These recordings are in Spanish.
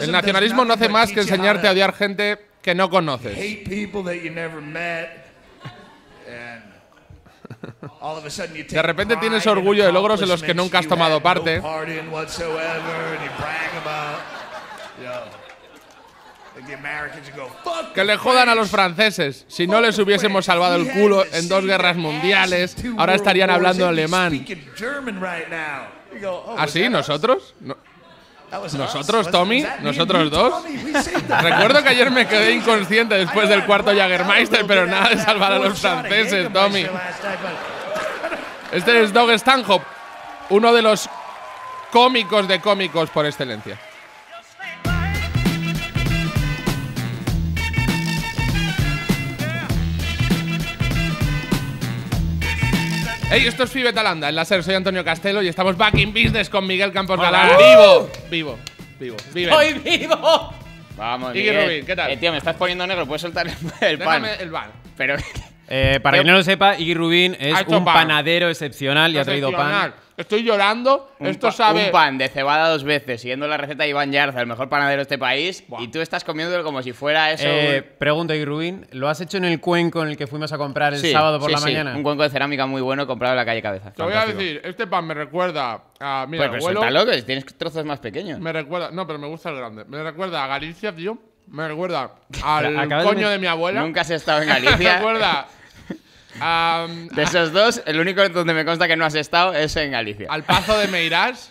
El nacionalismo no hace más que enseñarte a odiar gente que no conoces. De repente tienes orgullo de logros en los que nunca has tomado parte. Que le jodan a los franceses. Si no les hubiésemos salvado el culo en dos guerras mundiales, ahora estarían hablando alemán. ¿Así? Oh, ¿Ah, ¿Nosotros? No. Nosotros, Tommy, nosotros dos. Recuerdo que ayer me quedé inconsciente después del cuarto Jagermeister, pero nada de salvar a los franceses, Tommy. Este es Doug Stanhope, uno de los cómicos de cómicos por excelencia. Hey, esto es Fibetalanda, la SER. Soy Antonio Castelo y estamos back in business con Miguel Campos Galán. ¡Vivo! Vivo, vivo, vivo. ¡Estoy vivo! Vamos, Iggy Miguel. ¿qué tal? Eh, tío, me estás poniendo negro, puedes soltar el, pan. el pan. Pero. Eh, para quien no lo sepa, Iggy Rubin es un panadero excepcional y ha traído pan Estoy llorando. Esto sabe. Un pan de cebada dos veces, siguiendo la receta de Iván Yarza, el mejor panadero de este país, y tú estás comiéndolo como si fuera eso. Eh, pregunta, Irwin, ¿lo has hecho en el cuenco en el que fuimos a comprar el sábado por la sí. mañana? Un cuenco de cerámica muy bueno comprado en la calle Cabeza. Te voy a decir, este pan me recuerda a. Mira, pues resulta loco, tienes trozos más pequeños. Me recuerda. No, pero me gusta el grande. Me recuerda a Galicia, tío. Me recuerda al coño de de mi abuela. Nunca has estado en Galicia. me recuerda de esos dos, el único donde me consta que no has estado es en Galicia. Al Pazo de Meirás.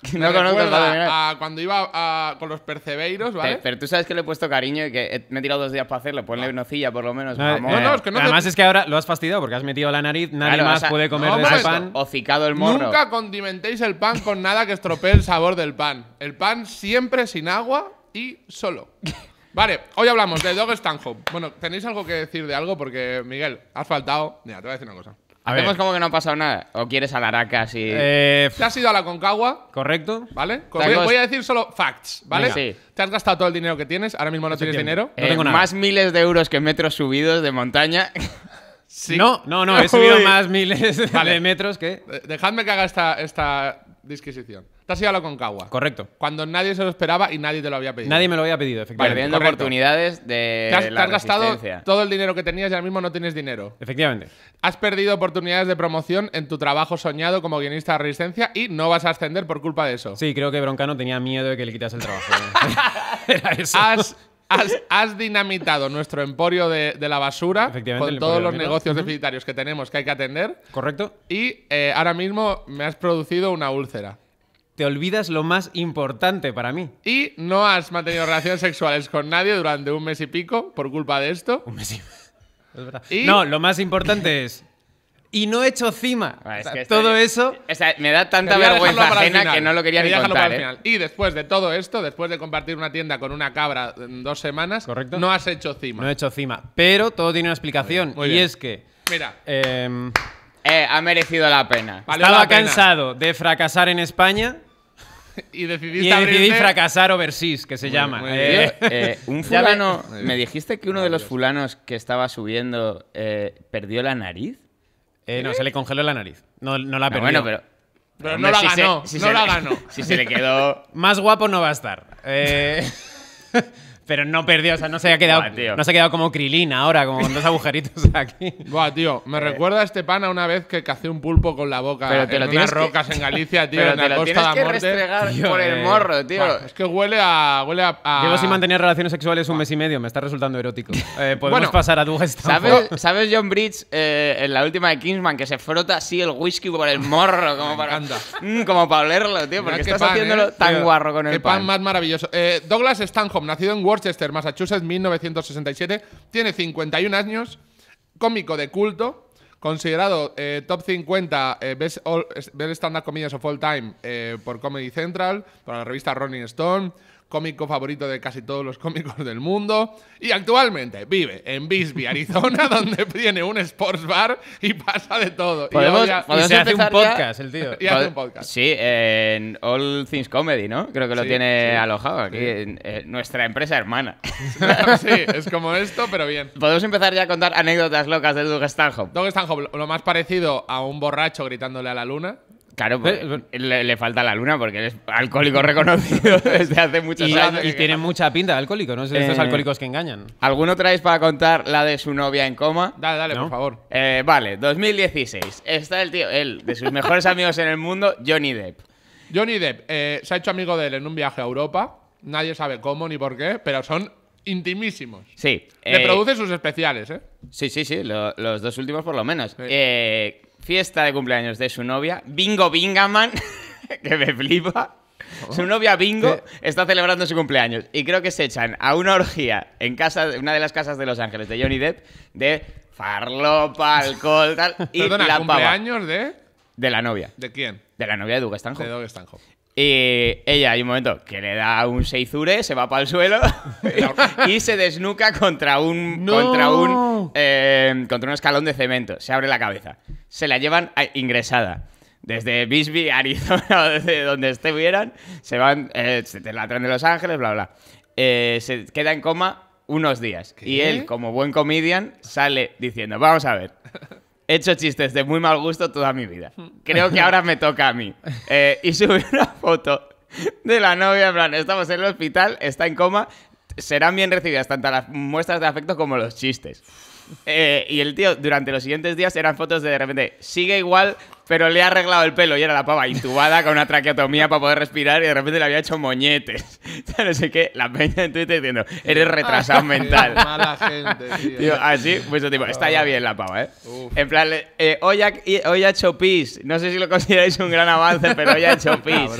no conozco nada de cuando iba con los percebeiros, ¿vale? Pero, tú sabes que le he puesto cariño y que me he tirado dos días para hacerlo. Ponle ah. nocilla, por lo menos. no, es que no Además, es que ahora lo has fastidiado porque has metido la nariz. Nadie más puede comer de ese pan. Hocicado el morro. Nunca condimentéis el pan con nada que estropee el sabor del pan. El pan siempre sin agua y solo. Vale, hoy hablamos de Dog Stanhope. Bueno, ¿tenéis algo que decir de algo? Porque, Miguel, has faltado. Mira, te voy a decir una cosa. A ver. Vemos como que no ha pasado nada. ¿O quieres a la araca así? Eh, Te has ido a la Concagua, Correcto. ¿vale? Voy, a decir solo facts, ¿vale? Sí. Te has gastado todo el dinero que tienes, ahora mismo no tienes dinero. tengo eh, Más miles de euros que metros subidos de montaña. Sí. No, no, no. He subido más miles de metros que. Eh, dejadme que haga esta disquisición. Te has ido a la Concagua. Correcto. Cuando nadie se lo esperaba y nadie te lo había pedido. Nadie me lo había pedido, efectivamente. Perdiendo oportunidades de. Te has, te has gastado todo el dinero que tenías y ahora mismo no tienes dinero. Efectivamente. Has perdido oportunidades de promoción en tu trabajo soñado como guionista de resistencia y no vas a ascender por culpa de eso. Sí, creo que Broncano tenía miedo de que le quitas el trabajo. Era eso. Has has, dinamitado nuestro emporio de, la basura con todos los negocios deficitarios que tenemos que hay que atender. Correcto. Y eh, ahora mismo me has producido una úlcera. Te olvidas lo más importante para mí. Y no has mantenido relaciones sexuales con nadie durante un mes y pico por culpa de esto. Un mes y... y... No, lo más importante es y no he hecho cima. Ah, todo eso. me da tanta vergüenza ajena que no lo quería, ni contar. ¿eh? Y después de todo esto, después de compartir una tienda con una cabra dos semanas, no has hecho cima. No he hecho cima. Pero todo tiene una explicación. y es que. Mira. Em, eh, ha merecido la pena. Estaba cansado de fracasar en España. y decidí fracasar overseas, que se llama. Eh, un fulano. Me dijiste que uno de los fulanos que estaba subiendo perdió la nariz. Eh, no, se le congeló la nariz. No, no la no, ah, bueno, pero. Pero eh, no, la ganó, no la ganó. Si se le quedó. Más guapo no va a estar. Eh. Pero no perdió, o sea, no se ha quedado, no se ha quedado como Krilin ahora, como con dos agujeritos aquí. Buah, tío, me eh. recuerda a este pana una vez que cacé un pulpo con la boca pero en unas rocas en Galicia, tío, en la costa de tienes restregar por el eh, morro, tío. es que huele a, huele a, Llevo sin mantener relaciones sexuales un mes y medio, me está resultando erótico. Eh, podemos pasar a tu ¿Sabes, ¿Sabes, John Bridge, eh, en la última de Kingsman, que se frota así el whisky por el morro, como para, mm, como para olerlo, tío, porque estás haciéndolo tan guarro con el pan. Qué pan más maravilloso. Douglas Stanhope, nacido en World. Massachusetts, 1967. Tiene 51 años, cómico de culto, considerado eh, top 50 eh, best, all, stand comedians of all time eh, por Comedy Central, por la revista Rolling Stone, cómico favorito de casi todos los cómicos del mundo, y actualmente vive en Bisbee, Arizona, donde tiene un sports bar y pasa de todo. y, ya, y se hace un podcast, el tío. Y hace un podcast. Sí, en All Things Comedy, ¿no? Creo que lo tiene alojado aquí, en, eh, nuestra empresa hermana. sí, es como esto, pero bien. Podemos empezar ya a contar anécdotas locas de Doug Stanhope. Doug Stanhope, lo más parecido a un borracho gritándole a la luna. Claro, pues, eh, le, falta la luna porque es alcohólico reconocido desde hace muchos años. Y tiene mucha pinta de alcohólico, ¿no? Es de estos eh, alcohólicos que engañan. ¿Alguno traéis para contar la de su novia en coma? Dale, dale, por favor. Eh, vale, 2016. Está el tío, él, de sus mejores amigos en el mundo, Johnny Depp. Johnny Depp se ha hecho amigo de él en un viaje a Europa. Nadie sabe cómo ni por qué, pero son intimísimos. Sí. Le produce sus especiales, ¿eh? Sí, sí, sí. los dos últimos, por lo menos. Eh fiesta de cumpleaños de su novia, Bingo Bingaman, que me flipa. Oh. Su novia Bingo está celebrando su cumpleaños y creo que se echan a una orgía en casa, una de las casas de Los Ángeles de Johnny Depp de farlopa, alcohol, tal. Y Perdona, cumpleaños de? De la novia. ¿De quién? De la novia de Doug Stanhope. De Doug Stanhope. Y ella hay un momento que le da un seizure, se va para el suelo y se desnuca contra un contra un eh, contra un escalón de cemento. Se abre la cabeza. Se la llevan ingresada. Desde Bisbee, Arizona, desde donde estuvieran, se van, eh, se la traen de Los Ángeles, bla, bla. Eh, se queda en coma unos días. Y él, como buen comedian, sale diciendo, vamos a ver, He hecho chistes de muy mal gusto toda mi vida. Creo que ahora me toca a mí. Eh, y subí una foto de la novia, en plan, estamos en el hospital, está en coma, serán bien recibidas tanto las muestras de afecto como los chistes. Eh, y el tío, durante los siguientes días, eran fotos de, de repente, sigue igual, pero le ha arreglado el pelo y era la pava intubada con una traqueotomía para poder respirar y de repente le había hecho moñetes. no sé qué, la peña en Twitter diciendo, eres retrasado mental. Mala gente, tío. así, pues tipo, está ya bien la pava, ¿eh? En plan, eh, hoy, ha, hecho pis. No sé si lo consideráis un gran avance, pero hoy ha hecho pis.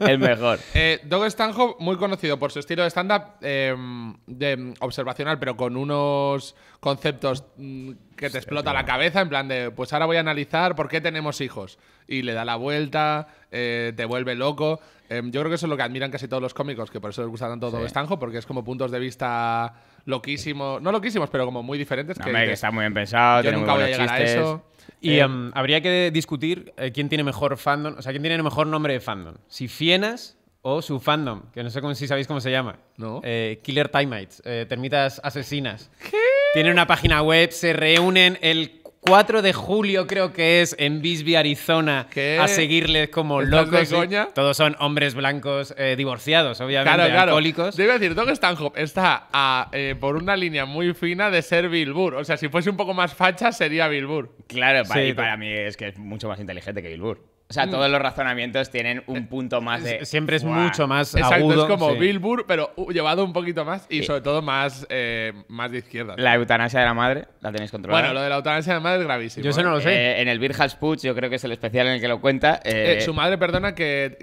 El mejor. Eh, Doug Stanhope, muy conocido por su estilo de stand-up eh, mm, observacional, pero con unos conceptos... Mm, que te explota la cabeza en plan de, pues ahora voy a analizar por qué tenemos hijos. Y le da la vuelta, eh, te vuelve loco. Em, yo creo que eso es lo que admiran casi todos los cómicos, que por eso les gusta tanto todo Estanjo, porque es como puntos de vista loquísimos, no loquísimos, pero como muy diferentes. que, está muy bien pensado, tiene nunca voy a eso. Y eh, em, habría que discutir eh, quién tiene mejor fandom, o sea, quién tiene el mejor nombre de fandom. Si Fienas o su fandom, que no sé si sabéis cómo se llama. No. Killer Timates, termitas asesinas. ¿Qué? Tienen una página web, se reúnen el 4 de julio creo que es en Bisbee, Arizona, a seguirles como locos. Todos son hombres blancos eh, divorciados, obviamente, claro, claro. alcohólicos. Debo decir, Doug Stanhope está eh, por una línea muy fina de ser Bill O sea, si fuese un poco más facha, sería Bill Claro, para, para mí es que es mucho más inteligente que Bill o sea, mm. todos los razonamientos tienen un eh, punto más de. Siempre es mucho más Exacto, es como Bill Billboard, pero uh, llevado un poquito más y sobre todo más, eh, más de izquierda. La eutanasia de la madre, la tenéis controlada. Bueno, lo de la eutanasia de la madre es gravísimo. Yo eso ¿eh? no lo sé. en el Virgals yo creo que es el especial en el que lo cuenta. su madre, perdona, que,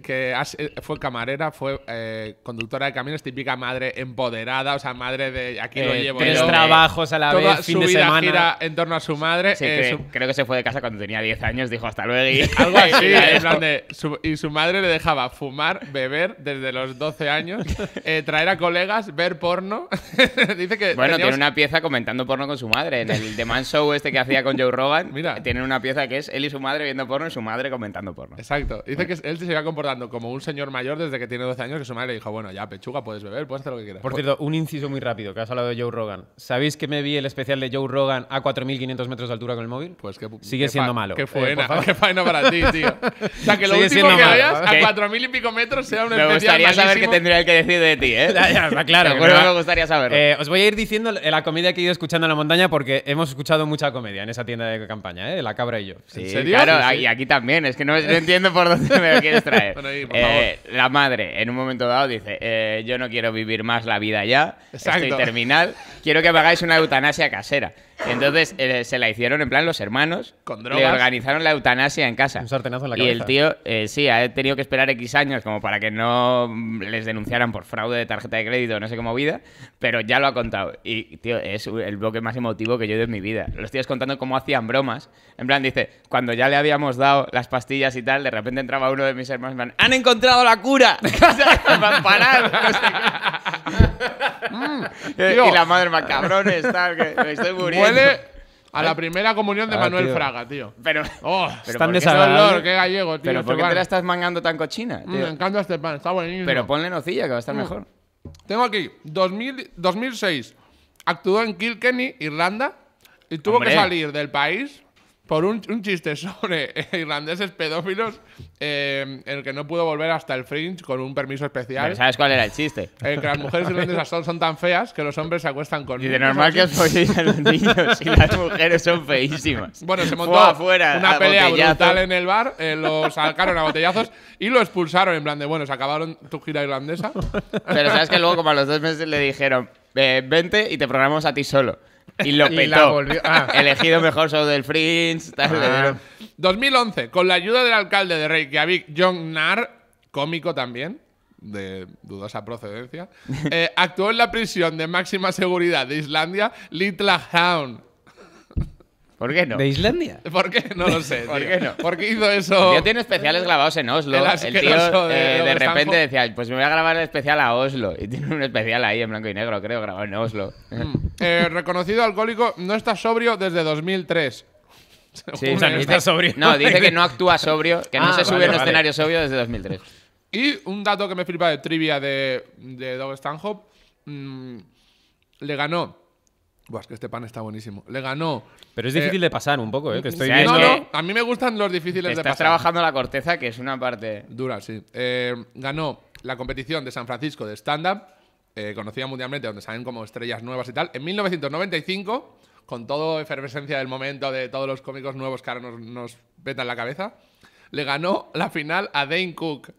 fue camarera, fue conductora de camiones, típica madre empoderada, o sea, madre de aquí lo llevo. Tres trabajos a la vez, fin su vida gira en torno a su madre. creo que se fue de casa cuando tenía 10 años, dijo hasta luego y. Algo así. y su madre le dejaba fumar, beber desde los 12 años, eh, traer a colegas, ver porno. Dice que bueno, tiene una pieza comentando porno con su madre. En el The Man Show este que hacía con Joe Rogan, Mira. tienen una pieza que es él y su madre viendo porno y su madre comentando porno. Exacto. Dice que él se iba comportando como un señor mayor desde que tiene 12 años, que su madre le dijo, bueno, ya, pechuga, puedes beber, puedes hacer lo que quieras. Por cierto, un inciso muy rápido, que has hablado de Joe Rogan. ¿Sabéis que me vi el especial de Joe Rogan a 4.500 metros de altura con el móvil? Pues que... Sigue siendo malo. Qué eh, faena, qué faena para ti, tío o sea, que lo último que malo, a 4.000 cuatro mil y pico metros sea un Me gustaría saber qué tendría el que decir de ti, ¿eh? Ya, ya, claro. me gustaría saber. Eh, os voy a ir diciendo la comedia que he ido escuchando en la montaña porque hemos escuchado mucha comedia en esa tienda de campaña, ¿eh? La cabra y yo. Sí, ¿En serio? claro, y aquí también. Es que no, entiendo por dónde me lo quieres traer. Eh, la madre, en un momento dado, dice: eh, Yo no quiero vivir más la vida ya. Estoy terminal. Quiero que me hagáis una eutanasia casera. Entonces eh, se la hicieron en plan los hermanos. Le organizaron la eutanasia en casa. Un sartenazo en la Y el tío, eh, sí, ha tenido que esperar X años como para que no mm, les denunciaran por fraude de tarjeta de crédito, no sé cómo vida, pero ya lo ha contado. Y, tío, es el bloque más emotivo que yo he de mi vida. Los tíos contando cómo hacían bromas. En plan, dice, cuando ya le habíamos dado las pastillas y tal, de repente entraba uno de mis hermanos y me han encontrado la cura. para parar, Mm. Eh, y la madre macabrones, está. que me estoy muriendo. Huele a la eh. primera comunión de ah, Manuel Fraga, tío. Pero, Oh, Están desagradables qué gallego, tío. pero ¿por qué te la estás mangando tan cochina? Mm, me encanta este pan, está buenísimo. Pero ponle nocilla, que va a estar mm. mejor. Tengo aquí, 2000 2006. Actuó en Kilkenny, Irlanda, y tuvo que salir del país por un, chiste sobre irlandeses pedófilos, eh, el que no pudo volver hasta el Fringe con un permiso especial. Pero ¿Sabes cuál era el chiste? Eh, que las mujeres irlandesas son, tan feas que los hombres se acuestan con. Y de normal que os folléis a los niños y las mujeres son feísimas. Bueno, se montó una pelea brutal en el bar, eh, lo sacaron a botellazos y lo expulsaron. En plan de, bueno, se acabaron tu gira irlandesa. Pero sabes que luego, como a los dos meses, le dijeron, vente y te programamos a ti solo. Y lo petó. Ah. Elegido mejor show del Fringe. 2011, ah. con la ayuda del alcalde de Reykjavik, John Narr, cómico también, de dudosa procedencia, eh, actuó en la prisión de máxima seguridad de Islandia, Little Hound. ¿Por qué no? ¿De Islandia? ¿Por qué? No lo sé. ¿Por qué no? ¿Por qué hizo eso? Yo tiene especiales grabados en Oslo. El, tío de, eh, repente decía, pues me voy a grabar el especial a Oslo. Y tiene un especial ahí en blanco y negro, creo, grabado en Oslo. Mm. Eh, reconocido alcohólico, no está sobrio desde 2003. o sea, no está sobrio. No, dice que no actúa sobrio, que no ah, se sube en un escenario sobrio desde 2003. Y un dato que me flipa de trivia de, de Doug Stanhope. Mm, le ganó Buah, es que este pan está buenísimo. Le ganó. Pero es difícil eh, de pasar un poco, ¿eh? Que estoy no, a mí me gustan los difíciles de pasar. Estás trabajando la corteza, que es una parte. Dura, sí. Eh, ganó la competición de San Francisco de stand-up, eh, conocida mundialmente, donde salen como estrellas nuevas y tal, en 1995, con toda efervescencia del momento de todos los cómicos nuevos que ahora nos, nos petan la cabeza. Le ganó la final a Dane Cook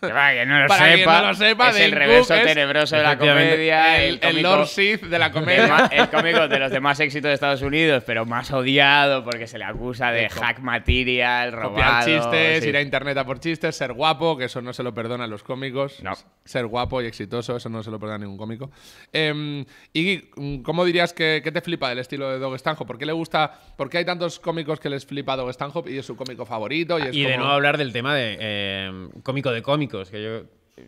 que para no lo sepa, lo sepa, es el reverso tenebroso de la comedia. El, Lord Sith de la comedia. El, cómico de los demás éxitos de Estados Unidos, pero más odiado porque se le acusa de hack material, robar. Copiar chistes, ir a internet a por chistes, ser guapo, que eso no se lo perdonan los cómicos. No ser guapo y exitoso, eso no se lo dar ningún cómico. Em, ¿Y cómo dirías que, te flipa el estilo de Doug Stanhope? ¿Por qué le gusta, por qué hay tantos cómicos que les flipa Doug Stanhope y es su cómico favorito? Y, ah, de nuevo hablar del tema de em, cómico de cómicos, que yo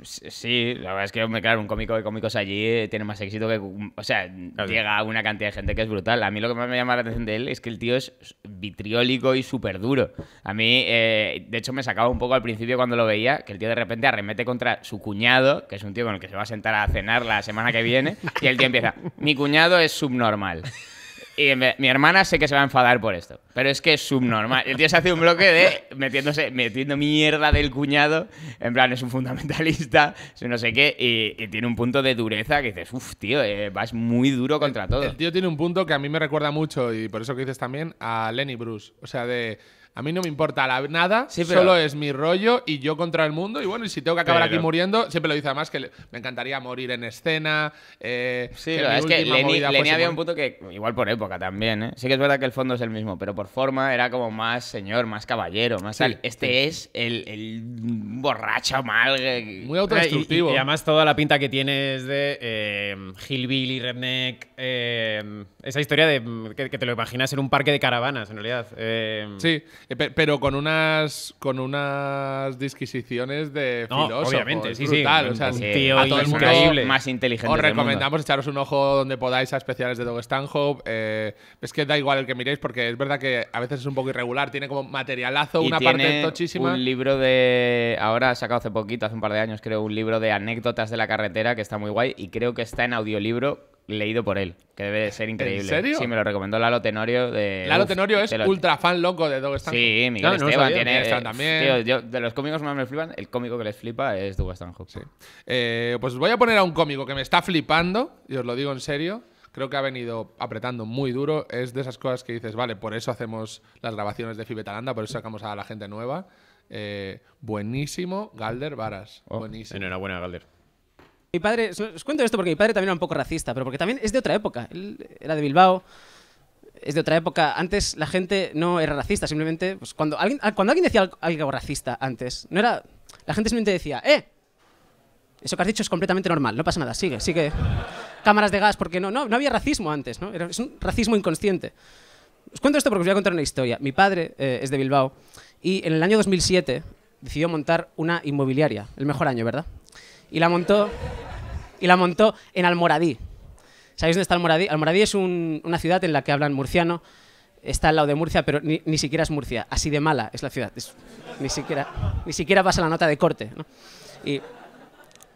Sí, la verdad es que, claro, un cómico de cómicos allí eh, tiene más éxito que. O sea, llega a una cantidad de gente que es brutal. A mí lo que más me llama la atención de él es que el tío es vitriólico y súper duro. A mí, eh, de hecho, me sacaba un poco al principio cuando lo veía, que el tío de repente arremete contra su cuñado, que es un tío con el que se va a sentar a cenar la semana que viene, y el tío empieza: Mi cuñado es subnormal. Y mi hermana sé que se va a enfadar por esto, pero es que es subnormal. El tío se hace un bloque de metiéndose, metiendo mierda del cuñado, en plan es un fundamentalista, no sé qué, y, tiene un punto de dureza que dices, uff, tío, eh, vas muy duro contra todo. El tío tiene un punto que a mí me recuerda mucho, y por eso que dices también, a Lenny Bruce. O sea, de a mí no me importa nada, solo es mi rollo y yo contra el mundo. Y bueno, y si tengo que acabar aquí muriendo, siempre lo dice además que me encantaría morir en escena. Eh, sí, es que Lenny, había un punto que, igual por época también, ¿eh? sí que es verdad que el fondo es el mismo, pero por forma era como más señor, más caballero, más tal. Este es el, borracho mal. Eh, Muy autodestructivo. Y, además toda la pinta que tienes de eh, Hillbilly, Redneck. Eh, esa historia de que, que, te lo imaginas en un parque de caravanas, en realidad. Eh, sí. Eh, pero con unas con unas disquisiciones de filósofo. obviamente, sí, brutal. O sea, un tío increíble. más inteligente. Os recomendamos echaros un ojo donde podáis a especiales de Doug Stanhope. Eh, es que da igual el que miréis porque es verdad que a veces es un poco irregular. Tiene como materialazo, una parte tochísima. Un libro de. Ahora ha sacado hace poquito, hace un par de años, creo, un libro de anécdotas de la carretera que está muy guay y creo que está en audiolibro leído por él, que debe ser increíble. ¿En Sí, me lo recomendó Lalo Tenorio. De, Lalo Tenorio es ultra fan loco de Doug Stanhope. Sí, Miguel Esteban tiene. Eh, también. de los cómicos más me flipan, el cómico que les flipa es Doug Stanhope. Sí. Eh, pues voy a poner a un cómico que me está flipando, y os lo digo en serio. Creo que ha venido apretando muy duro. Es de esas cosas que dices, vale, por eso hacemos las grabaciones de Fibetalanda, por eso sacamos a la gente nueva. Eh, buenísimo, Galder Varas. En oh, buenísimo. Enhorabuena, Galder. Mi padre, os cuento esto porque mi padre también era un poco racista, pero porque también es de otra época. Él era de Bilbao, es de otra época. Antes la gente no era racista, simplemente pues, ah, cuando, alguien, decía algo racista antes, no era la gente simplemente decía, ¡eh! Eso que has dicho es completamente normal, no pasa nada, sigue, sigue. Cámaras de gas, porque no, no, había racismo antes, ¿no? Era, es un racismo inconsciente. Os cuento esto porque os voy a contar una historia. Mi padre eh, es de Bilbao y en el año 2007 decidió montar una inmobiliaria, el mejor año, ¿verdad? y la montó, y la montó en Almoradí. ¿Sabéis dónde está Almoradí? Almoradí es una ciudad en la que hablan murciano, está al lado de Murcia, pero ni, siquiera es Murcia, así de mala es la ciudad, ni, siquiera, ni siquiera pasa la nota de corte. Y,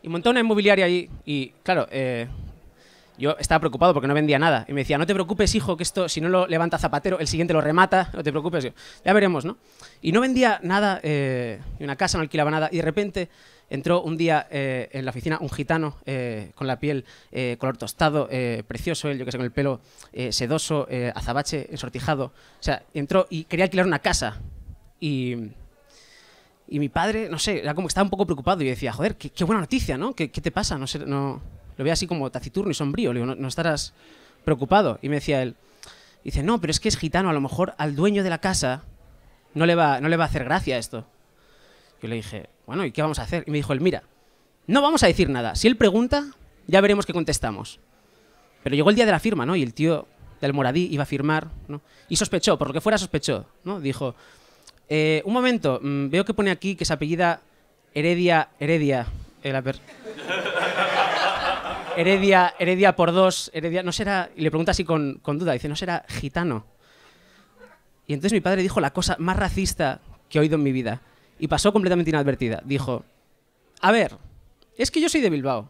montó una inmobiliaria allí y, claro, eh, yo estaba preocupado porque no vendía nada. Y me decía, no te preocupes, hijo, que esto, si no lo levanta Zapatero, el siguiente lo remata, no te preocupes. ya veremos, ¿no? Y no vendía nada, eh, una casa, no alquilaba nada. Y de repente Entró un día eh, en la oficina un gitano eh, con la piel eh, color tostado, precioso, él, yo que sé, con el pelo sedoso, azabache, ensortijado. O sea, entró y quería alquilar una casa. Y, y mi padre, no sé, era como estaba un poco preocupado y decía, joder, qué, buena noticia, ¿no? ¿Qué, te pasa? No sé, no... Lo veía así como taciturno y sombrío. Le digo, no, estarás preocupado. Y me decía él, dice, no, pero es que es gitano, a lo mejor al dueño de la casa no le va, no le va a hacer gracia esto. Yo le dije, bueno, ¿y qué vamos a hacer? Y me dijo él, mira, no vamos a decir nada. Si él pregunta, ya veremos qué contestamos. Pero llegó el día de la firma, ¿no? Y el tío del Moradí iba a firmar, ¿no? Y sospechó, por lo que fuera sospechó, ¿no? Dijo, eh, un momento, mm, veo que pone aquí que es apellida Heredia, Heredia, eh, Heredia, Heredia por dos, Heredia, no será, y le pregunta así con, con duda, dice, no será gitano. Y entonces mi padre dijo la cosa más racista que he oído en mi vida y pasó completamente inadvertida. Dijo, a ver, es que yo soy de Bilbao.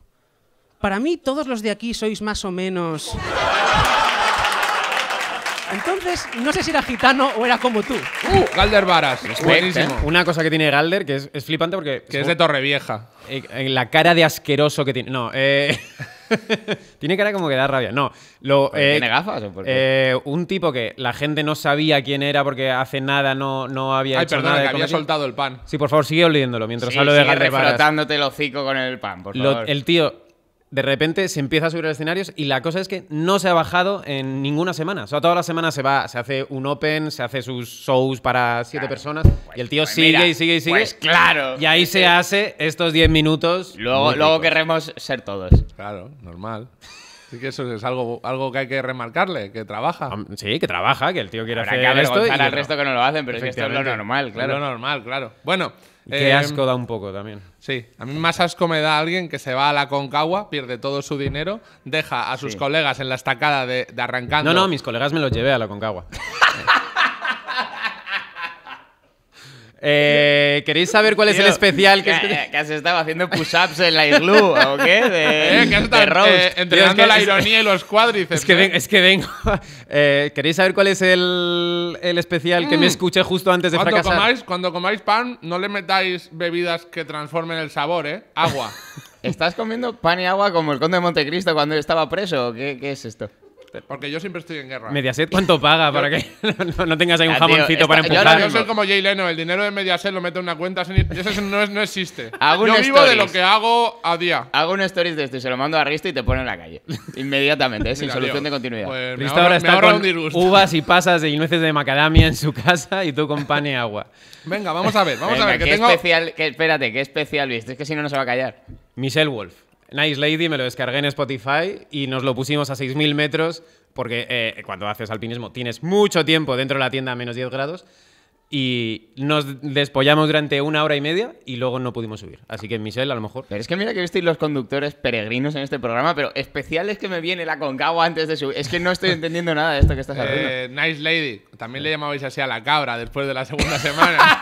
Para mí todos los de aquí sois más o menos... Entonces, no sé si era gitano o era como tú. Uh, Galder Varas. Buenísimo. Eh, una cosa que tiene Galder, que es, flipante porque. Que es de Torrevieja. En eh, eh, la cara de asqueroso que tiene. No, tiene cara como que da rabia. No. Lo, ¿Tiene gafas? O por un tipo que la gente no sabía quién era porque hace nada no, no había Ay, hecho perdona, nada que había soltado el pan. Sí, por favor, sigue oliéndolo mientras hablo de Galder Varas. el hocico con el pan, por favor. el tío de repente se empieza a subir escenarios y la cosa es que no se ha bajado en ninguna semana. O sea, todas las semanas se va, se hace un open, se hace sus shows para siete personas y el pues, tío pues sigue y sigue y sigue. Pues claro. Y ahí se hace estos diez minutos. Luego, luego querremos ser todos. Claro, normal. Así que eso es algo, algo que hay que remarcarle, que trabaja. Sí, que trabaja, que el tío quiere hacer esto y resto que no lo hacen, pero esto es lo normal, claro. Lo normal, claro. Bueno, Qué em, asco da un poco también. Sí, a mí más asco me da alguien que se va a la Concagua, pierde todo su dinero, deja a sus colegas en la estacada de, de, arrancando. No, no, mis colegas me los llevé a la Concagua. Eh, ¿Queréis saber cuál es el especial que, que, eh, que, has estado haciendo push-ups en la iglú o qué? De, la ironía y los cuádrices ¿eh? Es que, vengo. ¿Queréis saber cuál es el, especial que me mm. escuché justo antes de cuando Comáis, cuando comáis pan, no le metáis bebidas que transformen el sabor, ¿eh? Agua. ¿Estás comiendo pan y agua como el conde de Montecristo cuando estaba preso? qué es esto? Porque yo siempre estoy en guerra. ¿Mediaset cuánto paga para que no, tengas ahí un jamoncito para empujar? yo Yo soy como Jay Leno, el dinero de Mediaset lo meto en una cuenta, eso no, existe. yo vivo de lo que hago a día. Hago un stories de esto y se lo mando a Risto y te pone en la calle. Inmediatamente, ¿eh? sin solución de continuidad. Pues Risto ahora está con uvas y pasas y nueces de macadamia en su casa y tú con pan y agua. Venga, vamos a ver, vamos a ver, qué tengo... especial, que, espérate, qué especial, ¿viste? Es que si no, no se va a callar. Michelle Wolf. Nice Lady me lo descargué en Spotify y nos lo pusimos a 6.000 metros porque eh, cuando haces alpinismo tienes mucho tiempo dentro de la tienda a menos 10 grados y nos despollamos durante una hora y media y luego no pudimos subir. Así que Michelle, a lo mejor. Pero es que mira que visteis los conductores peregrinos en este programa, pero especial es que me viene la concagua antes de subir. Es que no estoy entendiendo nada de esto que estás eh, haciendo. nice Lady, también le llamabais así a la cabra después de la segunda semana.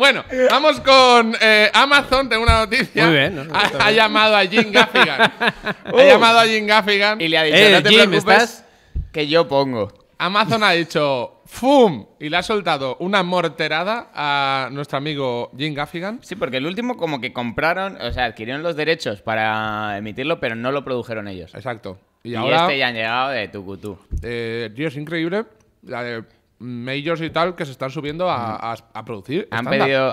Bueno, vamos con eh, Amazon. Tengo una noticia. Muy bien. ha, llamado a Jim Gaffigan. ha uh. llamado a Jim Gaffigan. Y le ha eh, dicho, no te ¿estás? que yo pongo. Amazon ha dicho, ¡fum! Y le ha soltado una morterada a nuestro amigo Jim Gaffigan. Sí, porque el último como que compraron, o sea, adquirieron los derechos para emitirlo, pero no lo produjeron ellos. Exacto. Y, este ya han llegado de tucutú. Eh, tío, increíble. La de majors y tal que se están subiendo a, producir. Han pedido,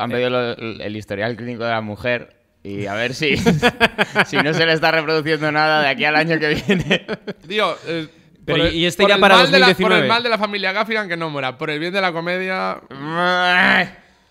eh, el historial clínico de la mujer y a ver si, si no se le está reproduciendo nada de aquí al año que viene. Tío, eh, por este el, para mal De la, el mal familia Gaffigan que no mora por el bien de la comedia.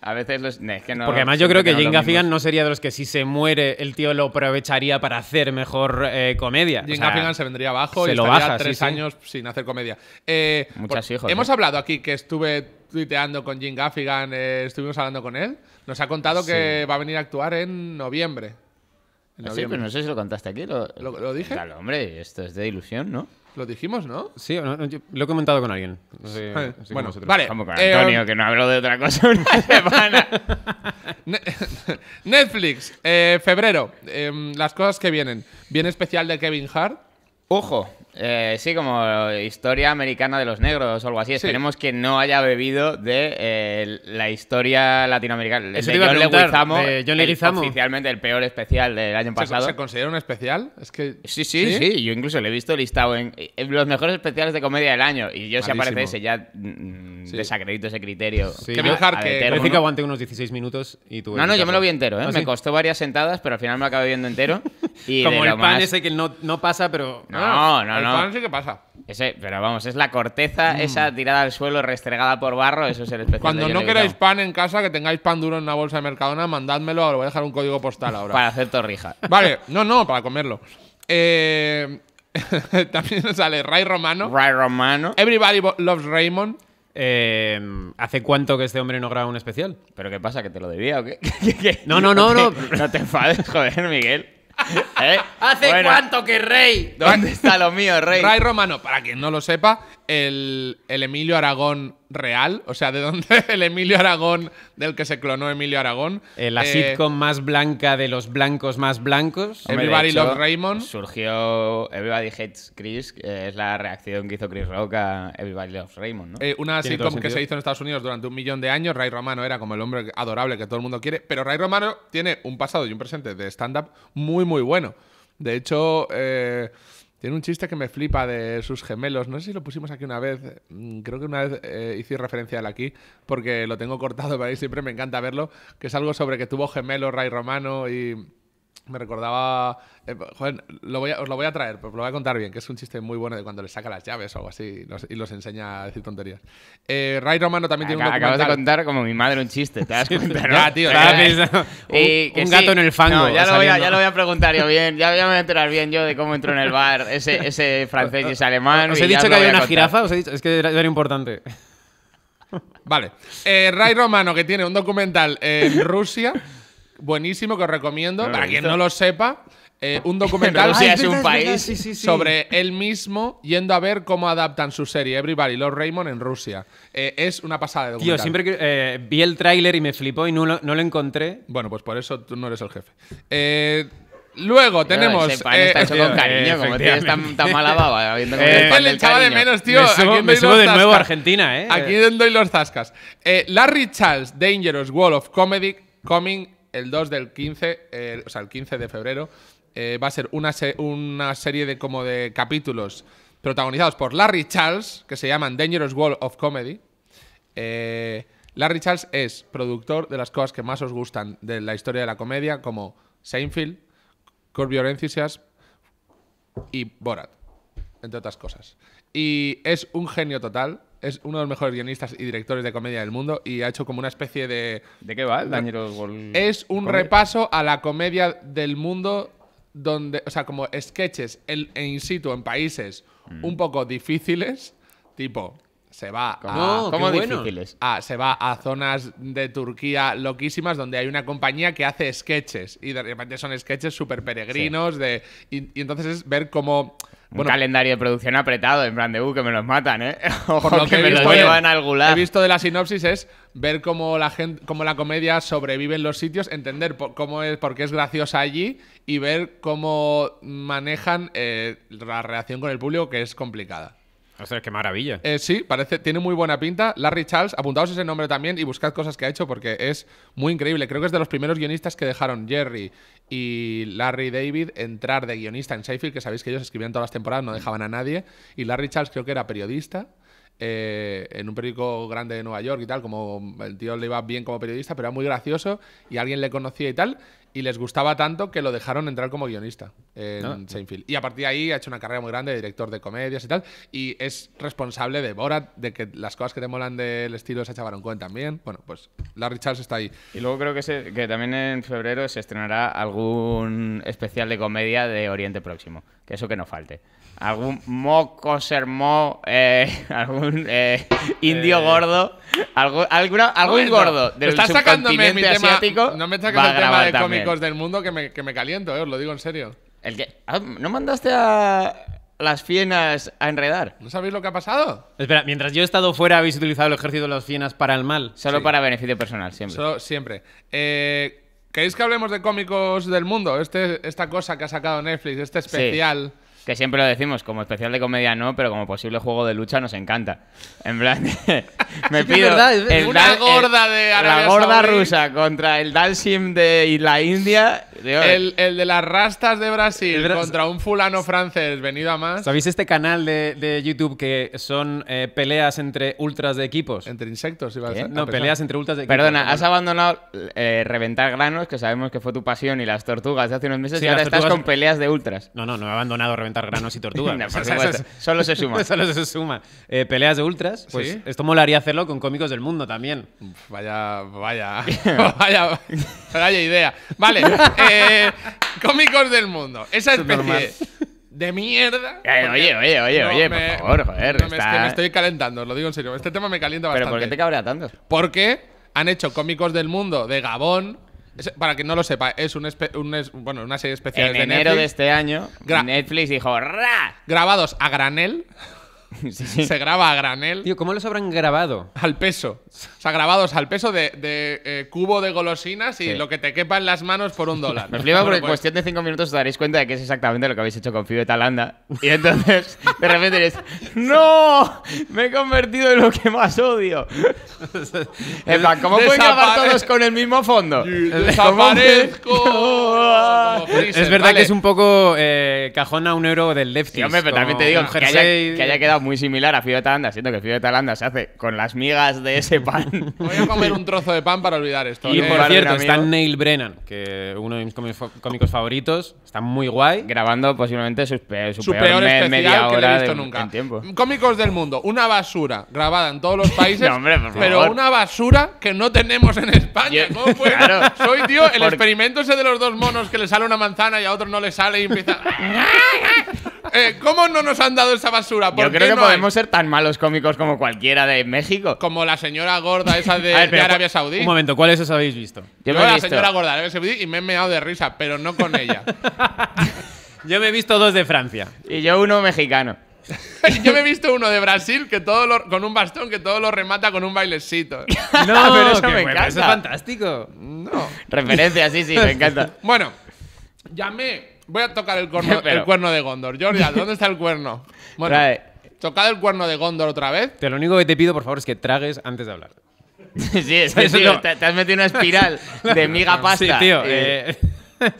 A veces los... Porque además yo creo que Jim Gaffigan no sería de los que si se muere el tío lo aprovecharía para hacer mejor eh, comedia. Jim Gaffigan se vendría abajo y lo estaría tres años sin hacer comedia. Eh, hijos. Hemos ¿eh? hablado aquí que estuve tuiteando con Jim Gaffigan, eh, estuvimos hablando con él. Nos ha contado que va a venir a actuar en noviembre. Ah, sí, pero pues no sé si lo contaste aquí. ¿Lo, lo dije? Claro, hombre, esto es de ilusión, ¿no? Lo dijimos, ¿no? Sí, lo he comentado con alguien. Eh, vale. bueno, vale. Vamos con eh, Antonio, que no habló de otra cosa una semana. Netflix, eh, febrero. Em, las cosas que vienen. Viene especial de Kevin Hart. Ojo, eh, sí, como historia americana de los negros o algo así. Esperemos que no haya bebido de eh, la historia latinoamericana. Eso de, Leguizamo, oficialmente el peor especial del año pasado. ¿Se, considera un especial? Es que... Sí, sí, sí, Yo incluso le he visto listado en, los mejores especiales de comedia del año. Y yo, si aparece ese, ya mm, desacredito ese criterio. A, que eterno, aguante unos 16 minutos y tú. No, no, yo me lo vi entero. ¿eh? ¿Ah, me costó varias sentadas, pero al final me lo acabé viendo entero. Y Como el pan ese que no, no pasa, pero. no, no. Ah, no no. pasa. Ese, pero vamos, es la corteza mm. esa tirada al suelo, restregada por barro, eso es el especial. Cuando no queráis pan en casa, que tengáis pan duro en una bolsa de Mercadona, mandádmelo, ahora voy a dejar un código postal ahora. para hacer torrija. Vale, no, no, para comerlo. Eh, también nos sale Ray Romano. Ray Romano. Everybody loves Raymond. Em, ¿Hace cuánto que este hombre no graba un especial? ¿Pero qué pasa? ¿Que te lo debía o No, no, no, no. No te enfades, joder, Miguel. ¿Eh? ¿Hace cuánto que Rey? ¿Dónde está lo mío, Rey? Ray Romano, para quien no lo sepa, el, el Emilio Aragón real, o sea, de dónde? el Emilio Aragón, del que se clonó Emilio Aragón. Eh, la eh, sitcom más blanca de los blancos más blancos. Everybody Loves Raymond. Surgió Everybody Hates Chris, es la reacción que hizo Chris Rock a Everybody Loves Raymond, ¿no? Eh, una sitcom que se hizo en Estados Unidos durante un millón de años. Ray Romano era como el hombre adorable que todo el mundo quiere, pero Ray Romano tiene un pasado y un presente de stand-up muy, muy bueno. De hecho, tiene un chiste que me flipa de sus gemelos. No sé si lo pusimos aquí una vez. Mm, creo que una vez eh, hice referencia al aquí, porque lo tengo cortado para ahí. Siempre me encanta verlo. Que es algo sobre que tuvo gemelo, Ray Romano y me recordaba. Eh, joder, lo voy os lo voy a traer, pero lo voy a contar bien, que es un chiste muy bueno de cuando le saca las llaves o algo así y los, enseña a decir tonterías. Eh, Ray Romano también tiene un Acabas de contar como mi madre un chiste, ¿te ¿no? un, gato en el fango. ya, lo voy a, preguntar yo bien, ya, me voy a enterar bien yo de cómo entró en el bar ese, ese francés y ese alemán. ¿Os he dicho que había una jirafa? ¿Os he Es que era, importante. Vale. Eh, Ray Romano, que tiene un documental en Rusia buenísimo que os recomiendo. Para quien no lo sepa, eh, un documental Rusia es un país sobre él mismo yendo a ver cómo adaptan su serie Everybody Lord Raymond en Rusia. Eh, es una pasada de documental. Tío, siempre eh, vi el tráiler y me flipó y no lo, no lo, encontré. Bueno, pues por eso tú no eres el jefe. Luego tenemos. Ese pan está hecho con cariño, como el de menos, tío. Me subo, me de nuevo a Argentina, ¿eh? Aquí doy los zascas. Larry Charles, Dangerous Wall of Comedy, Coming el 2 del 15, eh, o sea, el 15 de febrero, eh, va a ser una, una serie de como de capítulos protagonizados por Larry Charles, que se llaman Dangerous World of Comedy. Eh, Larry Charles es productor de las cosas que más os gustan de la historia de la comedia, como Seinfeld, Curb Your Enthusiasm y Borat, entre otras cosas. Y es un genio total, es uno de los mejores guionistas y directores de comedia del mundo y ha hecho como una especie de... ¿De qué va el Daniel Gold... Es un repaso a la comedia del mundo donde, o sea, como sketches en, situ, en países mm. un poco difíciles, tipo... Se va, a, ¿Cómo difíciles? Ah, se va a zonas de Turquía loquísimas donde hay una compañía que hace sketches y de repente son sketches súper peregrinos de, y entonces es ver cómo un calendario de producción apretado, en plan de, uh, que me los matan, ¿eh? que, me llevan He visto de la sinopsis es ver cómo la, gente, cómo la comedia sobrevive en los sitios, entender por, cómo es, por qué es graciosa allí y ver cómo manejan eh, la relación con el público, que es complicada. O sea, qué maravilla. Eh, sí, parece, tiene muy buena pinta. Larry Charles, apuntaos ese nombre también y buscad cosas que ha hecho porque es muy increíble. Creo que es de los primeros guionistas que dejaron Jerry y Larry David entrar de guionista en Seinfeld, que sabéis que ellos escribían todas las temporadas, no dejaban a nadie. Y Larry Charles creo que era periodista. Eh, en un periódico grande de Nueva York y tal, como el tío le iba bien como periodista, pero era muy gracioso y alguien le conocía y tal. Y les gustaba tanto que lo dejaron entrar como guionista en ah. Seinfeld. Y a partir de ahí ha hecho una carrera muy grande de director de comedias y tal. Y es responsable de Borat, de que las cosas que te molan del estilo se echaron Cohen también. Bueno, pues Larry Charles está ahí. Y luego creo que, también en febrero se estrenará algún especial de comedia de Oriente Próximo. Que eso que no falte algún moco sermó, eh, algún eh, indio eh. gordo, algo alguna, gordo del estás sacándome tema, asiático. No me grabar el tema de del mundo que me, caliento, eh, os lo digo en serio. ¿El que... Ah, ¿No mandaste a las fienas a enredar? ¿No sabéis lo que ha pasado? Espera, mientras yo he estado fuera, habéis utilizado el ejército de las fienas para el mal. Solo para beneficio personal, siempre. Solo- siempre. Eh, ¿Queréis que hablemos de cómicos del mundo? Este, esta cosa que ha sacado Netflix, este especial que siempre lo decimos, como especial de comedia no, pero como posible juego de lucha nos encanta. En plan, me pido el una gorda de Arabia La gorda rusa contra el Dalsim de la India el, de las rastas de Brasil contra un fulano francés venido a más. ¿Sabéis este canal de, YouTube que son eh, peleas entre ultras de equipos? Entre insectos, iba a No, peleas entre ultras de equipos. Perdona, has abandonado eh, reventar granos, que sabemos que fue tu pasión, y las tortugas de hace unos meses, y ahora estás con peleas de ultras. No, no, no he abandonado reventar granos y tortugas. Pues pues solo se suma. solo se suma. Eh, peleas de ultras, pues esto molaría hacerlo con cómicos del mundo también. Vaya, vaya, vaya, vaya idea. Vale. cómicos del mundo. Esa especie de mierda. Eh, oye, oye, oye, oye, me, por favor, joder. está... me estoy calentando, lo digo en serio. Este tema me calienta bastante. ¿Pero por qué te cabrea tanto? Porque han hecho cómicos del mundo de Gabón. Para que no lo sepa, es un, bueno, una serie especial en de enero de este año, Netflix dijo ¡Ra! Grabados a granel. Se graba a granel. Tío, ¿cómo los habrán grabado? Al peso. O sea, grabados al peso de, eh, cubo de golosinas y lo que te quepa en las manos por un dólar. Me flipa porque en pues cuestión de cinco minutos os daréis cuenta de que es exactamente lo que habéis hecho con Fibetalanda. Talanda. Y entonces, de repente eres, ¡No! Me he convertido en lo que más odio. en plan, ¿cómo pueden grabar todos con el mismo fondo? ¡Desaparezco! es verdad que es un poco eh, cajón a un euro del lefty. también te digo, que haya, que haya quedado muy similar a fideo de Talanda, siendo que de Talanda se hace con las migas de ese pan. Voy a comer un trozo de pan para olvidar esto. Y por cierto, está Neil Brennan, que uno de mis cómicos favoritos, está muy guay. Grabando posiblemente su, peor, media hora que he visto nunca. En tiempo. Cómicos del mundo, una basura grabada en todos los países, pero una basura que no tenemos en España. ¿Cómo Soy tío, el experimento ese de los dos monos que le sale una manzana y a otro no le sale y empieza. Eh, ¿Cómo no nos han dado esa basura? Yo creo que podemos ser tan malos cómicos como cualquiera de México. Como la señora gorda esa de, Arabia Saudí. Un momento, ¿cuáles os habéis visto? Yo, me la señora gorda de Arabia Saudí y me he meado de risa, pero no con ella. Yo me he visto dos de Francia. Y yo uno mexicano. yo me he visto uno de Brasil que con un bastón que todo lo remata con un bailecito. Ah, no, pero eso me encanta. es fantástico. No. Referencia, sí, sí, me encanta. bueno, llamé Voy a tocar el, cuerno de Gondor. Jordan, ¿dónde está el cuerno? Bueno, tocad el cuerno de Gondor otra vez. Te lo único que te pido, por favor, es que tragues antes de hablar. sí, es que, te, has metido una espiral de miga pasta. Sí, tío. Eh, eh.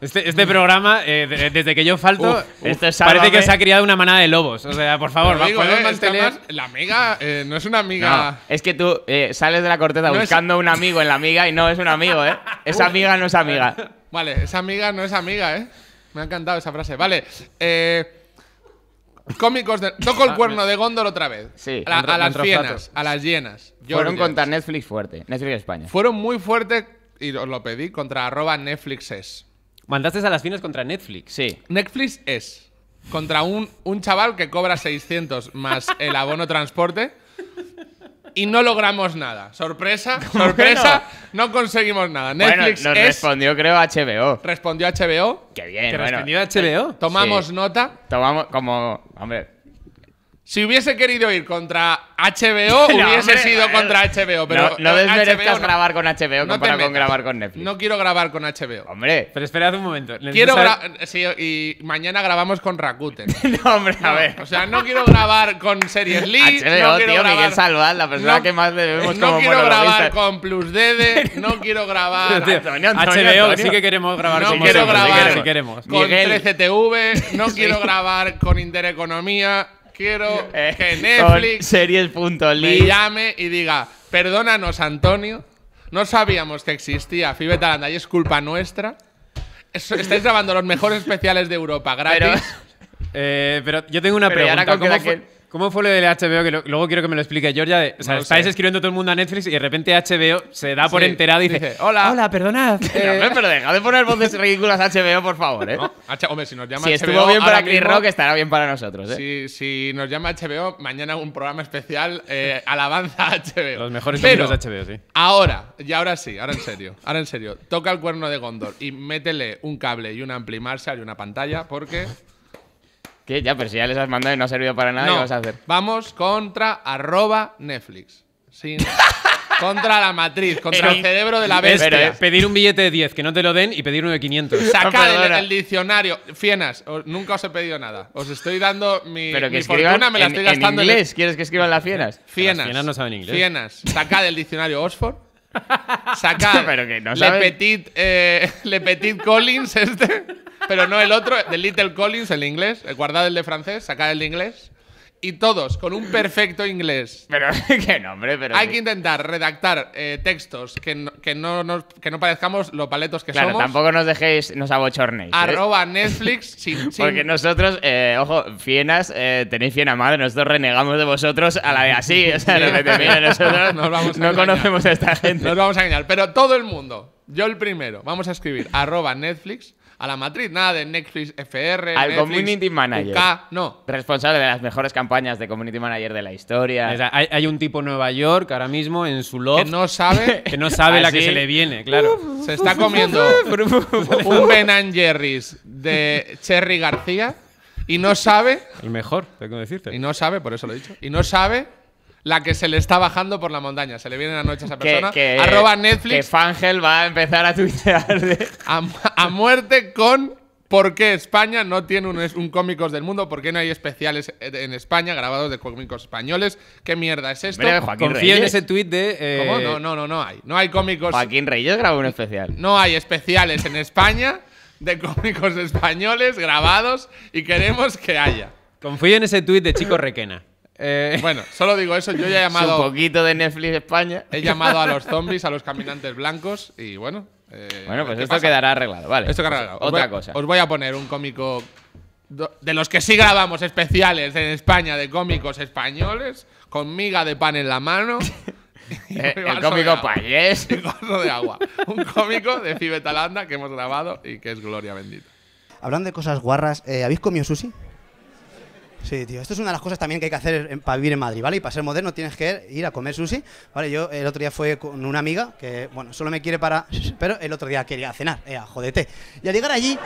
Este, este, programa, eh, desde que yo falto, este parece que se ha criado una manada de lobos. O sea, por favor, eh, la amiga eh, no es una amiga. es que tú sales de la corteza buscando un amigo en la amiga y no es un amigo, ¿eh? Esa amiga no es amiga. Vale, esa amiga no es amiga, ¿eh? Me ha encantado esa frase. Vale, cómicos de... Toco el ah, cuerno de Góndor otra vez. A, las a las Fueron contra Netflix fuerte, Netflix España. Fueron muy fuertes, y os lo pedí, contra arroba Netflixes. Mandaste a las finas contra Netflix, sí. Netflix es contra un, un chaval que cobra 600 más el abono transporte y no logramos nada. Sorpresa, sorpresa, no? conseguimos nada. Netflix bueno, nos respondió creo HBO. Respondió HBO. Qué bien, que respondió HBO. Tomamos nota. Tomamos como, hombre, si hubiese querido ir contra HBO, hubiese sido contra HBO, pero. No, no desmerezcas grabar con HBO no comparado con grabar con Netflix. No quiero grabar con HBO. Hombre. Pero esperad un momento. Quiero grabar… Sí, y mañana grabamos con Rakuten. no, hombre, a ver. O sea, no quiero grabar con Series League. HBO, no quiero tío, grabar... la persona que más debemos No quiero grabar con PlusDD, no quiero grabar. Antonio, Antonio, HBO, sí que queremos grabar no quiero grabar queremos. con 13 no quiero grabar con Intereconomía quiero que eh, Netflix me llame y diga, perdónanos Antonio, no sabíamos que existía Fibe Talanda y es culpa nuestra. estáis grabando los mejores especiales de Europa gratis. Eh, pero, yo tengo una pregunta. ¿Cómo fue lo del HBO? Que luego quiero que me lo explique Georgia. o sea, estáis escribiendo todo el mundo a Netflix y de repente HBO se da por enterado y dice, hola. Hola, perdonad. Eh. pero deja de poner voces ridículas a HBO, por favor, ¿eh? hombre, si nos llama si estuvo bien para Chris Rock, estará bien para nosotros, ¿eh? Si, nos llama HBO, mañana un programa especial eh, alabanza a HBO. Los mejores películas de HBO, sí. ahora, y ahora sí, ahora en serio, ahora en serio. Toca el cuerno de Gondor y métele un cable y un ampli Marshall y una pantalla porque... ¿Qué? Ya, pero si ya les has mandado y no ha servido para nada, ¿qué vas a hacer? Vamos contra arroba Netflix. Contra la matriz, contra el, cerebro de la bestia. pedir un billete de 10, que no te lo den, y pedir uno de 500. Sacad el, diccionario. Fienas, nunca os he pedido nada. Os estoy dando mi, pero que mi fortuna, me la estoy gastando. ¿En inglés? ¿Quieres que escriban las fienas? Fienas. fienas no saben inglés. Fienas. Sacad el diccionario Oxford Saca pero Le, Petit, eh, Le Petit Collins, este, pero no el otro, The Little Collins, el inglés, el el de francés, sacá el de inglés y todos con un perfecto inglés. Pero qué nombre, pero. Hay que intentar redactar eh, textos que no, que, no no parezcamos los paletos que claro, Tampoco nos dejéis, nos abochornéis. ¿eh? Arroba Netflix sin, Porque nosotros, eh, ojo, fienas, tenéis fiena madre, nosotros renegamos de vosotros a la de así. O sea, nosotros no conocemos a esta gente. Nos vamos a engañar. Pero todo el mundo, yo el primero, vamos a escribir arroba Netflix a la matriz, nada de Netflix FR. Al Community Manager. no. Responsable de las mejores campañas de Community Manager de la historia. hay, un tipo en Nueva York ahora mismo en su loft. Que no sabe. que no sabe la que ¿Ah, se le viene, claro. se está comiendo un Ben Jerry's de Cherry García y no sabe. El mejor, tengo que decirte. Y no sabe, por eso lo he dicho. Y no sabe la que se le está bajando por la montaña. Se le viene la noche a esa persona. Que, que, arroba Netflix. Que Fangel va a empezar a tuitear. A, a, muerte con por qué España no tiene un, cómicos del mundo, por qué no hay especiales en España grabados de cómicos españoles. ¿Qué mierda es esto? confío en ese tuit de. Eh, ¿Cómo? No, no, no, no hay. No hay cómicos. Joaquín Reyes grabó un especial. No hay especiales en España de cómicos españoles grabados y queremos que haya. Confío en ese tuit de Chico Requena. Eh, bueno, solo digo eso. Yo ya he llamado. Un poquito de Netflix España. He llamado a los zombies, a los caminantes blancos y bueno. Eh, bueno, pues esto quedará arreglado, vale. Otra cosa. Os voy a poner un cómico de los que sí grabamos especiales en España de cómicos españoles con miga de pan en la mano. Eh, el cómico payés. Un gorro de agua. Un cómico de Fibetalanda que hemos grabado y que es Gloria Bendita. Hablando de cosas guarras, ¿habéis comido sushi? Sí, tío. Esto es una de las cosas también que hay que hacer para vivir en Madrid, ¿vale? Y para ser moderno tienes que ir a comer sushi, ¿vale? Yo el otro día fue con una amiga que, bueno, solo me quiere para... Pero el otro día quería cenar, eh, jodete. Y al llegar allí...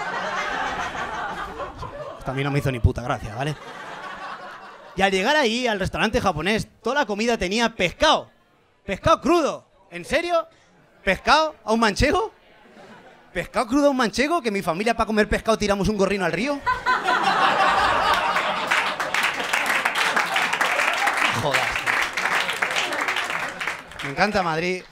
También no me hizo ni puta gracia, ¿vale? Y al llegar ahí, al restaurante japonés, toda la comida tenía pescado. Pescado crudo. ¿En serio? ¿Pescado a un manchego? ¿Pescado crudo a un manchego? ¿Que mi familia para comer pescado tiramos un gorrino al río? Me encanta Madrid.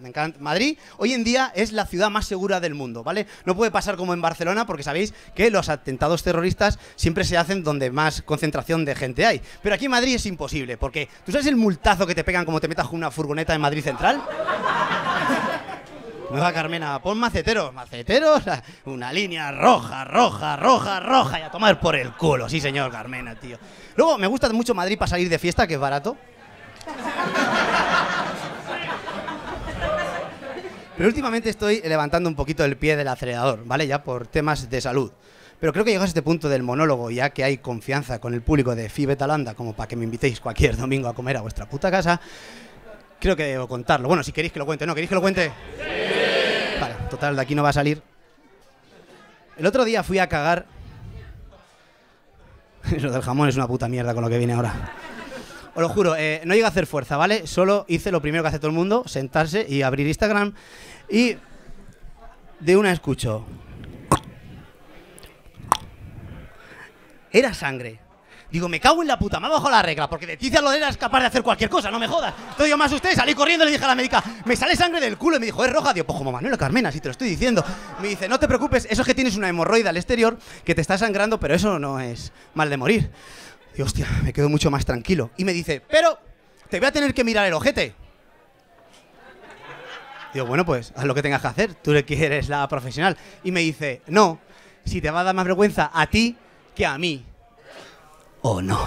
Me encanta. Madrid hoy en día es la ciudad más segura del mundo, ¿vale? No puede pasar como en Barcelona, porque sabéis que los atentados terroristas siempre se hacen donde más concentración de gente hay. Pero aquí en Madrid es imposible, porque ¿tú sabes el multazo que te pegan como te metas con una furgoneta en Madrid Central? Nueva Carmena, pon maceteros, maceteros, una línea roja, roja, roja, roja y a tomar por el culo, sí señor Carmena, tío. Luego, me gusta mucho Madrid para salir de fiesta, que es barato. Pero últimamente estoy levantando un poquito el pie del acelerador, ¿vale? Ya por temas de salud. Pero creo que llegó a este punto del monólogo, ya que hay confianza con el público de Fi talanda como para que me invitéis cualquier domingo a comer a vuestra puta casa, creo que debo contarlo. Bueno, si queréis que lo cuente, ¿no? ¿Queréis que lo cuente? Sí. Vale, total, de aquí no va a salir. El otro día fui a cagar. Lo del jamón es una puta mierda con lo que viene ahora. Os lo juro, eh, no llegué a hacer fuerza, ¿vale? Solo hice lo primero que hace todo el mundo, sentarse y abrir Instagram. Y de una escucho. Era sangre. Digo, me cago en la puta, me ha bajado la regla, porque de ti es capaz de hacer cualquier cosa, no me jodas. todo yo más usted, salí corriendo y le dije a la médica, me sale sangre del culo y me dijo, es roja. Digo, pues como Manuela Carmena, si te lo estoy diciendo. Me dice, no te preocupes, eso es que tienes una hemorroida al exterior que te está sangrando, pero eso no es mal de morir. Y hostia, me quedo mucho más tranquilo. Y me dice, pero te voy a tener que mirar el ojete. Digo, bueno, pues haz lo que tengas que hacer, tú le quieres la profesional. Y me dice, no, si te va a dar más vergüenza a ti que a mí. Oh no.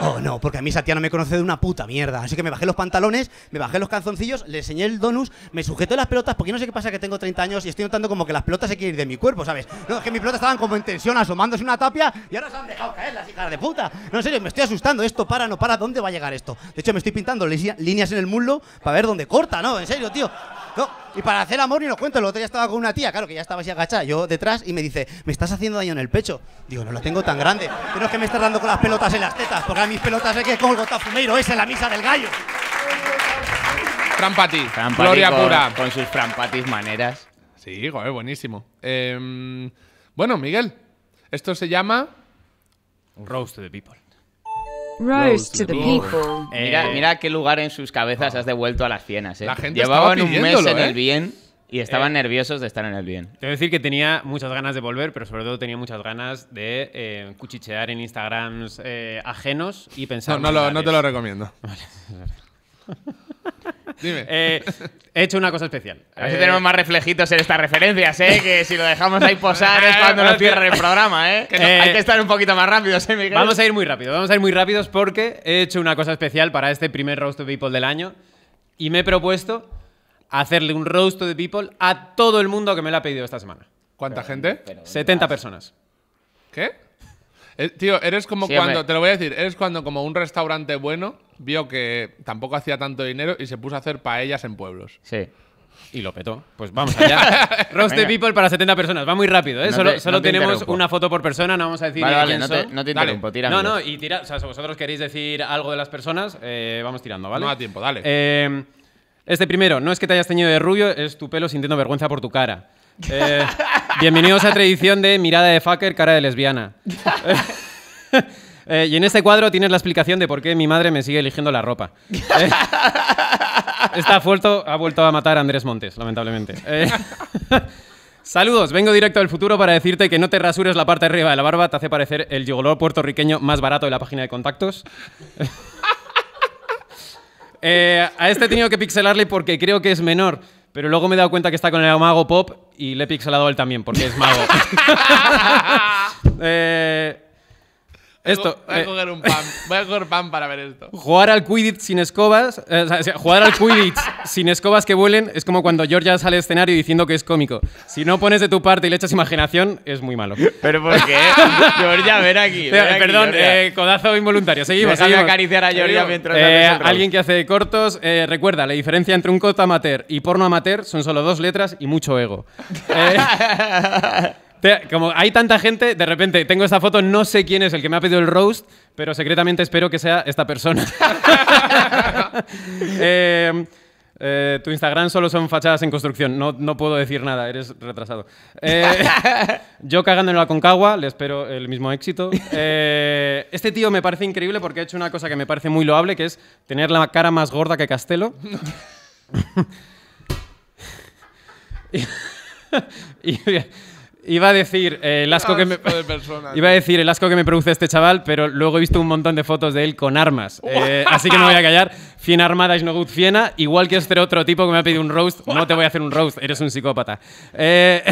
Oh no, porque a mí esa no me conoce de una puta mierda. Así que me bajé los pantalones, me bajé los calzoncillos, le enseñé el donus, me sujeté las pelotas, porque no sé qué pasa que tengo 30 años y estoy notando como que las pelotas se quieren ir de mi cuerpo, ¿sabes? No, es que mis pelotas estaban como en tensión, asomándose una tapia y ahora se han dejado caer las hijas de puta. No, en serio, me estoy asustando. Esto para, no para, ¿dónde va a llegar esto? De hecho, me estoy pintando líneas en el muslo para ver dónde corta, ¿no? En serio, tío. No, y para hacer amor y lo cuento, el otro día estaba con una tía, claro, que ya estaba así agachada, yo detrás, y me dice, me estás haciendo daño en el pecho. Digo, no lo tengo tan grande, pero es que me estás dando con las pelotas en las tetas, porque a mis pelotas es que como el gotafumeiro es en la misa del gallo. Trampati, gloria pura. Con sus trampatis maneras. Sí, es buenísimo. Em, bueno, Miguel, esto se llama... Roast the people. Rose to the people. mira, eh, mira qué lugar en sus cabezas has devuelto a las cienas. Eh. La gente Llevaban un mes en el ¿eh? bien. Y estaban nerviosos de estar en el bien. Quiero decir que tenía muchas ganas de volver, pero sobre todo tenía muchas ganas de cuchichear en Instagrams ajenos y pensar. No, no, lo, no te lo recomiendo. Dime. Eh, he hecho una cosa especial. A ver si tenemos eh, más reflejitos en estas referencias, ¿eh? Que si lo dejamos ahí posar es cuando nos cierra el programa, ¿eh? Hay eh, que estar un poquito más rápidos, ¿eh, Vamos a ir muy rápido, vamos a ir muy rápidos porque he hecho una cosa especial para este primer Roast of People del año y me he propuesto hacerle un Roast of People a todo el mundo que me lo ha pedido esta semana. ¿Cuánta gente? 70 personas. ¿Qué? Eh, tío, eres como cuando, te lo voy a decir, eres cuando como un restaurante bueno vio que tampoco hacía tanto dinero y se puso a hacer paellas en pueblos. Sí. Y lo petó. Pues vamos allá. Roast the people para 70 personas. Va muy rápido, ¿eh? solo, tenemos una foto por persona, no vamos a decir. Vale, vale, no, te, no, interrumpo, No, no, y tira. O sea, si vosotros queréis decir algo de las personas, eh, vamos tirando, ¿vale? No da tiempo, dale. Eh, este primero, no es que te hayas teñido de rubio, es tu pelo sintiendo vergüenza por tu cara. Eh, bienvenidos a la de Mirada de Fucker, cara de lesbiana. Eh, y en este cuadro tienes la explicación de por qué mi madre me sigue eligiendo la ropa. Está eh, esta ha vuelto a matar a Andrés Montes, lamentablemente. saludos, vengo directo al futuro para decirte que no te rasures la parte de arriba de la barba, te hace parecer el gigoló puertorriqueño más barato de la página de contactos. a este he tenido que pixelarle porque creo que es menor, pero luego me he dado cuenta que está con el amago pop y le he pixelado él también, porque es mago. Eh, esto. Voy a, un pan. para ver esto. Jugar al Quidditch sin escobas. Eh, jugar al Quidditch sin escobas que vuelen es como cuando Georgia sale al escenario diciendo que es cómico. Si no pones de tu parte y le echas imaginación, es muy malo. ¿Pero por qué? Georgia, eh, ven aquí. Perdón, eh, codazo involuntario. Seguimos. seguimos. acariciar a Georgia mientras. alguien que hace cortos. recuerda, la diferencia entre un coto amateur y porno amateur son solo dos letras y mucho ego como hay tanta gente, de repente tengo esta foto, no sé quién es el que me ha pedido el roast, pero secretamente espero que sea esta persona. Eh, eh, tu Instagram solo son fachadas en construcción. No, no puedo decir nada, eres retrasado. Eh, yo cagando en la Concagua, le espero el mismo éxito. este tío me parece increíble porque ha hecho una cosa que me parece muy loable, que es tener la cara más gorda que Castelo. y, Iba a decir eh, el asco, que me iba a decir el asco que me produce este chaval, pero luego he visto un montón de fotos de él con armas, eh, así que me voy a callar. Fiena armada y no gut fiena, igual que este otro tipo que me ha pedido un roast. No te voy a hacer un roast, eres un psicópata. Eh,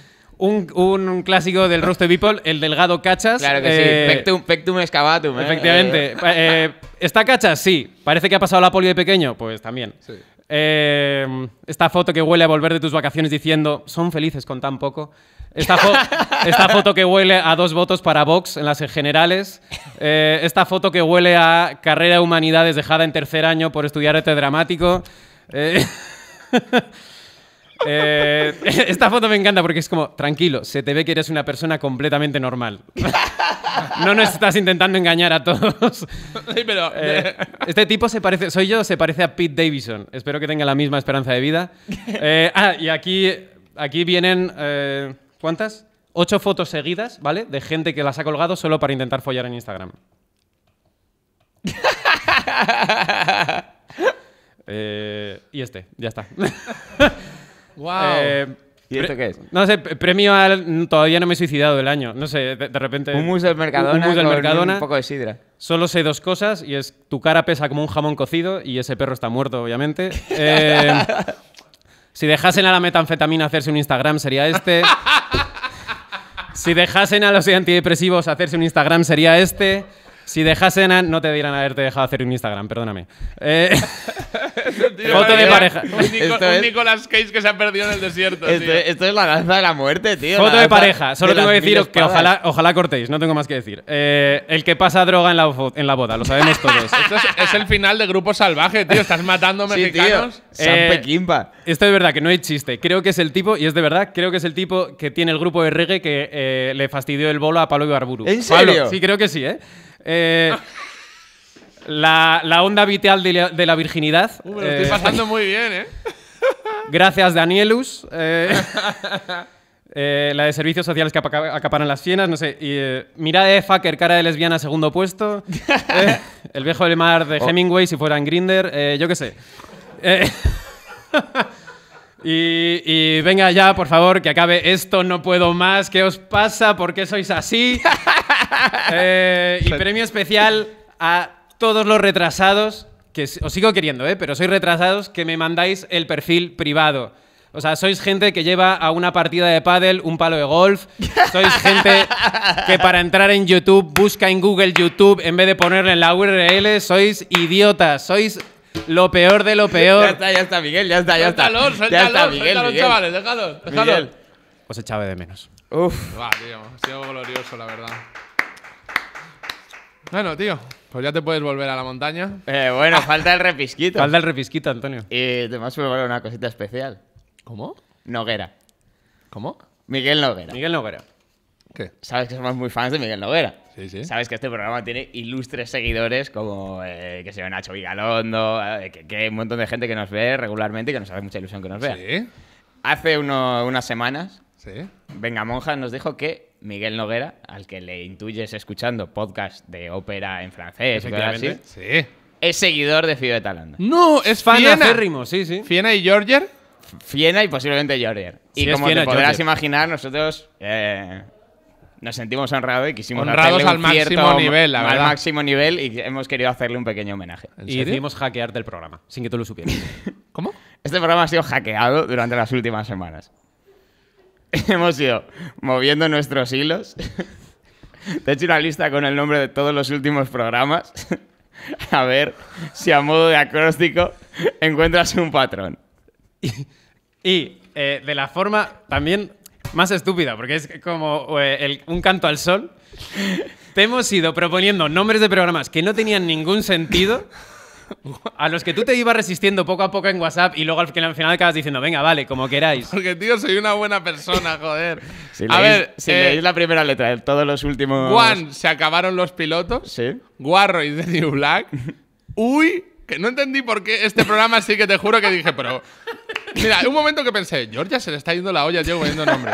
un, clásico del roast de people, el delgado cachas. Claro que sí, pectum, excavatum. Efectivamente. ¿Está cachas? Sí. Parece que ha pasado la polio de pequeño, pues también. esta foto que huele a volver de tus vacaciones diciendo son felices con tan poco. Esta, esta, foto que huele a dos votos para Vox en las generales. Eh, esta foto que huele a carrera de humanidades dejada en tercer año por estudiar este dramático. Eh, eh, esta foto me encanta porque es como, tranquilo, se te ve que eres una persona completamente normal. No nos estás intentando engañar a todos. pero... este tipo se parece, soy yo, se parece a Pete Davidson. Espero que tenga la misma esperanza de vida. ah, y aquí, aquí vienen... ¿Cuántas? Ocho fotos seguidas, ¿vale? De gente que las ha colgado solo para intentar follar en Instagram. Eh, y este, ya está. wow. Eh, ¿Y esto qué es? No sé, premio al. Todavía no me he suicidado el año. No sé, de, repente. Un mus del Mercadona. Un, del Mercadona. un poco de sidra. Solo sé dos cosas y es tu cara pesa como un jamón cocido y ese perro está muerto, obviamente. Eh, si dejasen a la metanfetamina hacerse un Instagram, sería este. si dejasen a los antidepresivos hacerse un Instagram, sería este. Si dejasen, no te dirán haberte dejado hacer un Instagram, perdóname. Eh, foto de pareja. Un, Nicolas Cage que se ha perdido en el desierto. Esto, esto es la danza de la muerte, tío. Foto de pareja. Solo tengo que decir que ojalá, ojalá cortéis, no tengo más que decir. Eh, el que pasa droga en la, boda, lo sabemos todos. es, el final de Grupo Salvaje, tío. Estás matando mexicanos. San tío. Eh, esto es verdad, que no hay chiste. Creo que es el tipo, y es de verdad, creo que es el tipo que tiene el grupo de reggae que le fastidió el bolo a Pablo Ibarburu. ¿En serio? sí, creo que sí, ¿eh? Eh, la, onda vital de la, virginidad. lo eh, estoy pasando muy bien, ¿eh? Gracias, Danielus. Eh, la de servicios sociales que acaparan las sienas, no sé. Y, de fucker, cara de lesbiana, segundo puesto. el viejo de mar de oh. Hemingway, si fuera en Grinder, yo qué sé. y, y, venga ya, por favor, que acabe esto, no puedo más. ¿Qué os pasa? ¿Por qué sois así? Eh, y premio especial a todos los retrasados, que os sigo queriendo, ¿eh? pero sois retrasados, que me mandáis el perfil privado. O sea, sois gente que lleva a una partida de pádel un palo de golf. Sois gente que para entrar en YouTube busca en Google YouTube en vez de ponerle en la URL. Sois idiotas. Sois lo peor de lo peor. ya está, ya está, Miguel, ya está, ya está. Miguel, chavales, dejadlo, Os echaba de menos. Uf. ha sido glorioso, la verdad. Bueno, tío, pues ya te puedes volver a la montaña. Eh, bueno, ah. falta el repisquito. Falta el repisquito, Antonio. Y además vas a una cosita especial. ¿Cómo? Noguera. ¿Cómo? Miguel Noguera. Miguel Noguera. ¿Qué? Sabes que somos muy fans de Miguel Noguera. Sí, sí. Sabes que este programa tiene ilustres seguidores como, que se ve Nacho Vigalondo, eh, que, hay un montón de gente que nos ve regularmente y que nos hace mucha ilusión que nos vea. Sí. Hace unas semanas, Venga Monjas nos dijo que Miguel Noguera, al que le intuyes escuchando podcast de ópera en francés, así, es seguidor de Fio de Talanda. No, es fan Fiena. Fiena y Georgia. Fiena y posiblemente Georgier. y como te podrás imaginar, nosotros eh, nos sentimos honrados y quisimos honrados al máximo nivel, la al máximo nivel y hemos querido hacerle un pequeño homenaje. Y decidimos hackearte el programa, sin que tú lo supieras. ¿Cómo? Este programa ha sido hackeado durante las últimas semanas. hemos ido moviendo nuestros hilos. Te he hecho una lista con el nombre de todos los últimos programas. A ver si a modo de acróstico encuentras un patrón. Y, eh, de la forma también más estúpida, porque es como eh, un canto al sol, te hemos ido proponiendo nombres de programas que no tenían ningún sentido a los que tú te ibas resistiendo poco a poco en WhatsApp y luego al final acabas diciendo, venga, vale, como queráis. Porque, tío, soy una buena persona, joder. a ver, si eh, la primera letra de todos los últimos. Juan, se acabaron los pilotos. Sí. Warro y The New Black. Uy, que no entendí por qué este programa sí que te juro que dije, pero. Mira, un momento que pensé, Georgia se le está yendo la olla, llevo dando nombre.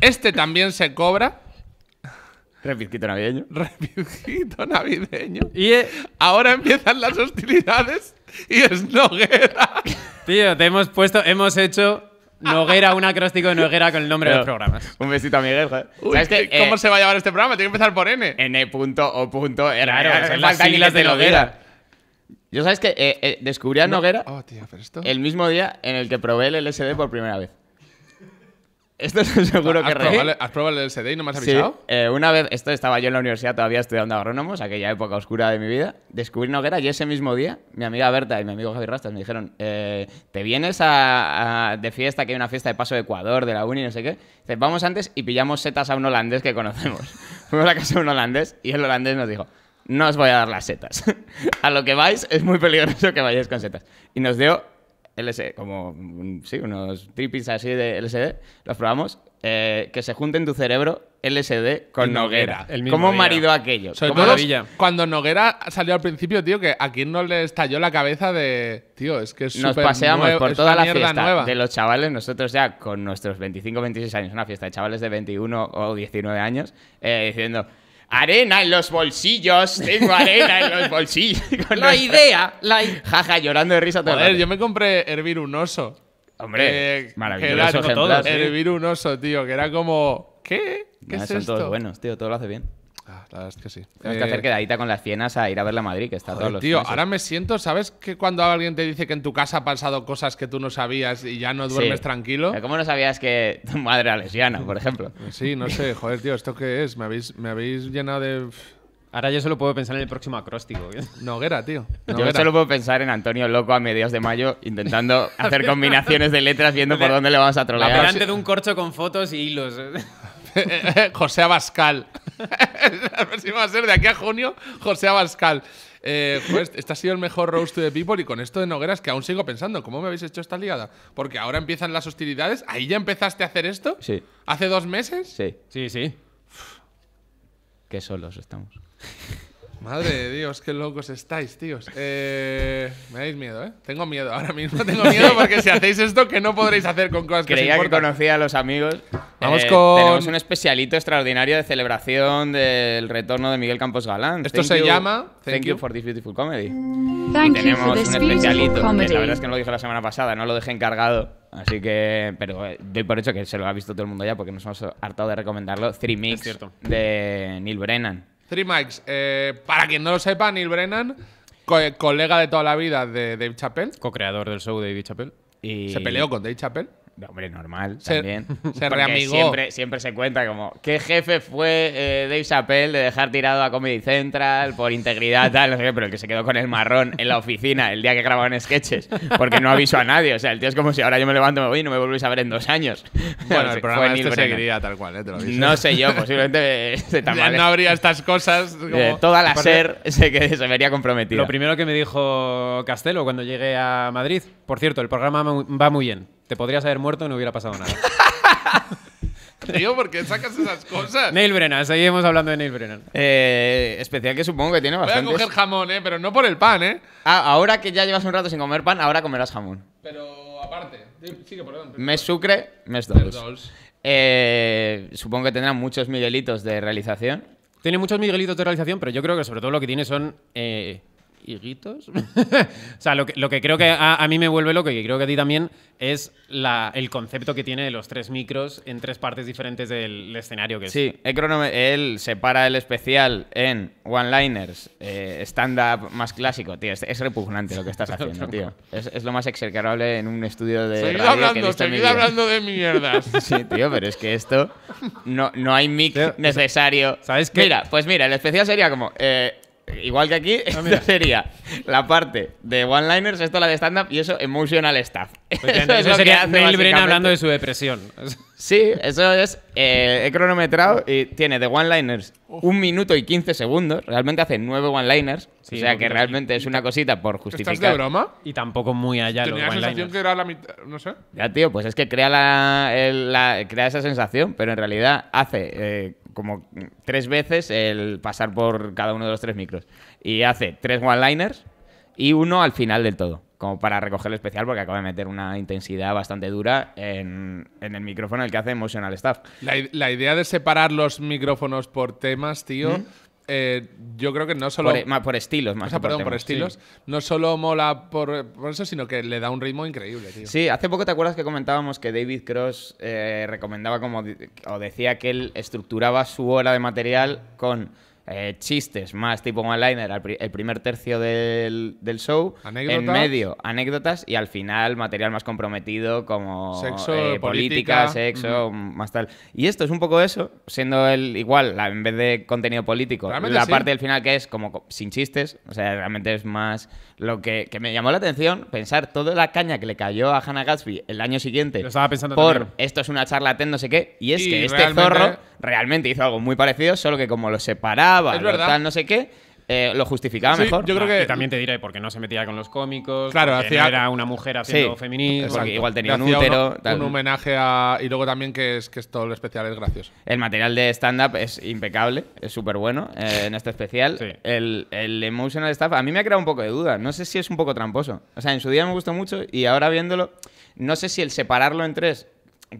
Este también se cobra. Repizquito navideño. Repizquito navideño. Y ahora empiezan las hostilidades y es Noguera. Tío, te hemos puesto, hemos hecho Noguera, un acróstico de Noguera con el nombre del de los programas. Un besito a Miguel. ¿Sabes eh, ¿Cómo se va a llamar este programa? Tiene que empezar por N. N.O.R. Claro, son las siglas de Noguera. Yo sabes que eh, eh, descubrí a Noguera oh, el mismo día en el que probé el LSD por primera vez. Esto es seguro que probado, ¿Has probado el LSD y no me avisado? Eh, una vez, esto estaba yo en la universidad todavía estudiando agrónomos, aquella época oscura de mi vida, descubrí noguera y ese mismo día mi amiga Berta y mi amigo Javi Rastas me dijeron, eh, ¿te vienes de fiesta, que hay una fiesta de paso de Ecuador, de la uni, no sé qué? Dice, vamos antes y pillamos setas a un holandés que conocemos. Fuimos a casa de un holandés y el holandés nos dijo, no os voy a dar las setas. a lo que vais es muy peligroso que vayáis con setas. Y nos dio LSD, como mm, sí, unos trippies así de LSD, los probamos, eh, que se junte en tu cerebro LSD con Noguera. como marido aquello? Sobre todo cuando Noguera salió al principio, tío, que a quién no le estalló la cabeza de. Tío, es que es Nos paseamos por toda la fiesta de los chavales, nosotros ya con nuestros 25, 26 años, una fiesta de chavales de 21 o 19 años, eh, diciendo. Arena en los bolsillos, tengo arena en los bolsillos. No la idea, la Jaja, llorando de risa todo. ver, yo me compré hervir un oso. Hombre, maravilloso era, Hervir un oso, tío, que era como ¿qué? ¿Qué es son esto? todos buenos, tío, todo lo hace bien. Tienes ah, que sí. que hacer eh, quedadita con las cienas a ir a ver la Madrid, que está todo todos los Tío, ahora me siento, ¿sabes que cuando alguien te dice que en tu casa ha pasado cosas que tú no sabías y ya no duermes tranquilo? ¿Cómo no sabías que tu madre era por ejemplo? Sí, no sé, joder, tío, ¿esto qué es? Me habéis, me habéis llenado de. Ahora yo solo puedo pensar en el próximo acróstico. Noguera, tío. Yo solo puedo pensar en Antonio Loco a mediados de mayo intentando hacer combinaciones de letras viendo por dónde le vamos a trolear. Delante de un corcho con fotos y hilos. José Abascal la próxima va a ser de aquí a junio, José Abascal. Eh, pues, este ha sido el mejor roast de people y con esto de Nogueras que aún sigo pensando, ¿cómo me habéis hecho esta ligada Porque ahora empiezan las hostilidades. ¿Ahí ya empezaste a hacer esto? Sí. ¿Hace dos meses? Sí. Sí, sí. Qué solos estamos. Madre Dios, qué locos estáis, tíos. Eh, me dais miedo, ¿eh? Tengo miedo, ahora mismo tengo miedo porque si hacéis esto, que no podréis hacer con cosas que Creía que conocía a los amigos. Vamos eh, con... Tenemos un especialito extraordinario de celebración del retorno de Miguel Campos Galán. Esto se llama... Thank, you. for this beautiful comedy. Thank tenemos you for un especialito, comedy. la verdad es que no lo dije la semana pasada, no lo dejé encargado. Así que, pero eh, doy por hecho que se lo ha visto todo el mundo ya porque nos hemos hartado de recomendarlo. Three Mix de Neil Brennan Three eh, para quien no lo sepa, Neil Brennan, colega de toda la vida de Dave Chappelle. Co-creador del show de Dave Chappelle. ¿Se peleó con Dave Chappelle? Hombre, normal también. Siempre, siempre se cuenta como, ¿qué jefe fue eh, Dave Chappelle de dejar tirado a Comedy Central por integridad tal? No sé qué, pero el que se quedó con el marrón en la oficina el día que grababan sketches porque no avisó a nadie. O sea, el tío es como si ahora yo me levanto, me voy y no me volvéis a ver en dos años. Bueno, el programa fue este seguiría tal cual, eh, Te lo No sé yo, posiblemente eh, se No habría estas cosas. toda la ser que se vería comprometida. Lo primero que me dijo Castelo cuando llegué a Madrid, por cierto, el programa va muy bien te podrías haber muerto y no hubiera pasado nada. Tío, ¿por qué sacas esas cosas? Neil Brennan, seguimos hablando de Neil Brennan. Eh, especial que supongo que tiene bastante. Voy a coger jamón, eh, pero no por el pan, eh. Ah, ahora que ya llevas un rato sin comer pan, ahora comerás jamón. Pero aparte, sí que perdón. Mes sucre, mes dos. Eh, supongo que tendrán muchos Miguelitos de realización. Tiene muchos Miguelitos de realización, pero yo creo que sobre todo lo que tiene son higuitos. o sea, lo que, creo que a, mí me vuelve loco y que creo que a ti también es el concepto que tiene de los tres micros en tres partes diferentes del escenario. Que sí, él separa el especial en one-liners, eh, stand-up más clásico. Tío, es, repugnante lo que estás haciendo, tío. Es, lo más execrable en un estudio de. Seguid hablando, hablando de mierdas. sí, tío, pero es que esto. No, no hay mic necesario. ¿Sabes qué? Mira, pues mira, el especial sería como. Eh, igual que aquí, ah, sería la parte de one-liners, esto la de stand-up y eso emotional staff. Pues eso, sería Neil hablando de su depresión. Sí, eso es. Eh, he cronometrado y tiene de one-liners un minuto y 15 segundos. Realmente hace nueve one-liners. o sea que realmente es una cosita por justificar. ¿Estás de broma? Y tampoco muy allá Tenía los one-liners. que era la mitad, no sé. Ya, tío, pues es que crea, la, crea esa sensación, pero en realidad hace. Eh, como tres veces el pasar por cada uno de los tres micros. Y hace tres one-liners y uno al final del todo, como para recoger el especial, porque acaba de meter una intensidad bastante dura en, el micrófono el que hace Emotional Staff. La, idea de separar los micrófonos por temas, tío, ¿Mm? Eh, yo creo que no solo. Por, e-, por estilos, más. O perdón, por, estilos. No solo mola por, por, eso, sino que le da un ritmo increíble, Sí, hace poco te acuerdas que comentábamos que David Cross eh, recomendaba como. o decía que él estructuraba su hora de material con eh, chistes más tipo one-liner el primer tercio del, show. En medio, anécdotas y al final material más comprometido como sexo, eh, política, sexo, mm, más tal. Y esto es un poco eso, siendo el igual, en vez de contenido político, la parte del final que es como sin chistes, o sea, realmente es más lo que, me llamó la atención, pensar toda la caña que le cayó a Hannah Gatsby el año siguiente Lo estaba pensando por esto es una charla TED no sé qué, y es que este zorro realmente hizo algo muy parecido, solo que como lo separaba, lo tal, no sé qué, eh, lo justificaba mejor. Yo creo que. también te diré, porque no se metía con los cómicos. Claro, hacía. Era una mujer haciendo sí, feminismo. igual tenía un útero. Un, homenaje a. Y luego también que es que es todo el especial es gracioso. El material de stand-up es impecable, es súper bueno eh, en este especial. Sí. El, el, emotional stuff, a mí me ha creado un poco de duda. No sé si es un poco tramposo. O sea, en su día me gustó mucho y ahora viéndolo, no sé si el separarlo en tres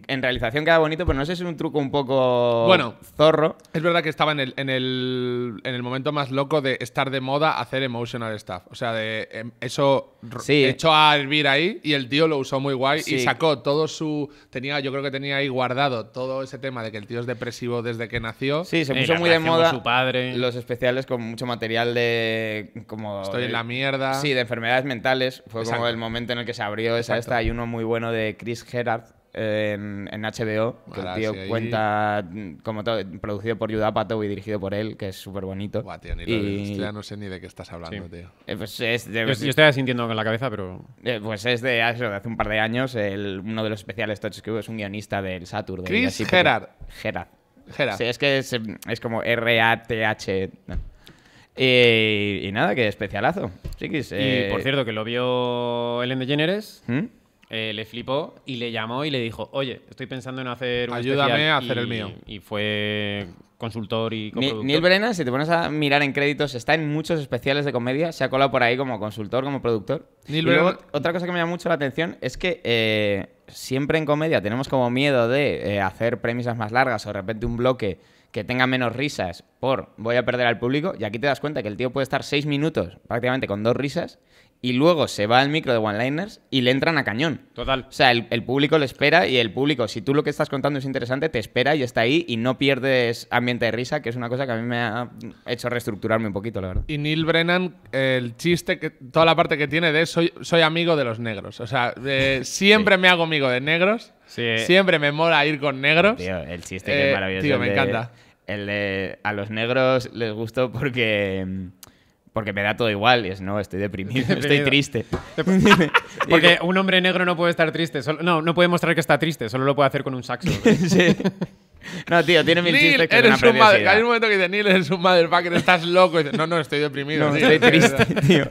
en realización queda bonito, pero no sé si es un truco un poco bueno, zorro. Es verdad que estaba en el, en el, en el momento más loco de estar de moda hacer emotional stuff. O sea, de em, eso sí. echó a hervir ahí y el tío lo usó muy guay y sacó todo su. Tenía, yo creo que tenía ahí guardado todo ese tema de que el tío es depresivo desde que nació. Sí, se puso muy de moda. Su padre. Los especiales con mucho material de. como Estoy en la mierda. Sí, de enfermedades mentales. Fue como el momento en el que se abrió esa esta. Hay uno muy bueno de Chris Gerard en, HBO, que el tío cuenta mm, como todo, producido por Yudapato y dirigido por él, que es súper bonito. y... ya no sé ni de qué estás hablando, tío. Eh, pues yo, pues estoy sintiendo con la cabeza, pero... Eh, pues es de, hace un par de años, uno de los especiales Touch que es un guionista del Saturn Chris Gerard. Gerard. Gerard. Sí, es que es, mm, como R-A-T-H... Y, nada, que especialazo. Y por eh, cierto, que lo vio Ellen DeGeneres. ¿Mm? Eh, le flipó y le llamó y le dijo, oye, estoy pensando en hacer un Ayúdame a hacer el mío. Y fue consultor y coproductor. Neil Brennan, si te pones a mirar en créditos, está en muchos especiales de comedia, se ha colado por ahí como consultor, como productor. y luego, otra cosa que me llama mucho la atención es que eh, siempre en comedia tenemos como miedo de eh, hacer premisas más largas o de repente un bloque que tenga menos risas por voy a perder al público y aquí te das cuenta que el tío puede estar seis minutos prácticamente con dos risas y luego se va al micro de one-liners y le entran a cañón. Total. O sea, el, público le espera y el público, si tú lo que estás contando es interesante, te espera y está ahí y no pierdes ambiente de risa, que es una cosa que a mí me ha hecho reestructurarme un poquito, la verdad. Y Neil Brennan, el chiste, que, toda la parte que tiene de soy, amigo de los negros. O sea, siempre me hago amigo de negros. Siempre me mola ir con negros. Tío, el chiste que eh, es maravilloso. Tío, me encanta. a los negros les gustó porque mm, porque me da todo igual. Y es, no, estoy deprimido, estoy, triste. porque un hombre negro no puede estar triste. no, no puede mostrar que está triste, solo lo puede hacer con un saxo. sí. No, tío, tiene mil chistes que eres una un Hay un momento que dice, Neil, eres un motherfucker, estás loco. no, no, estoy deprimido. estoy triste, tío.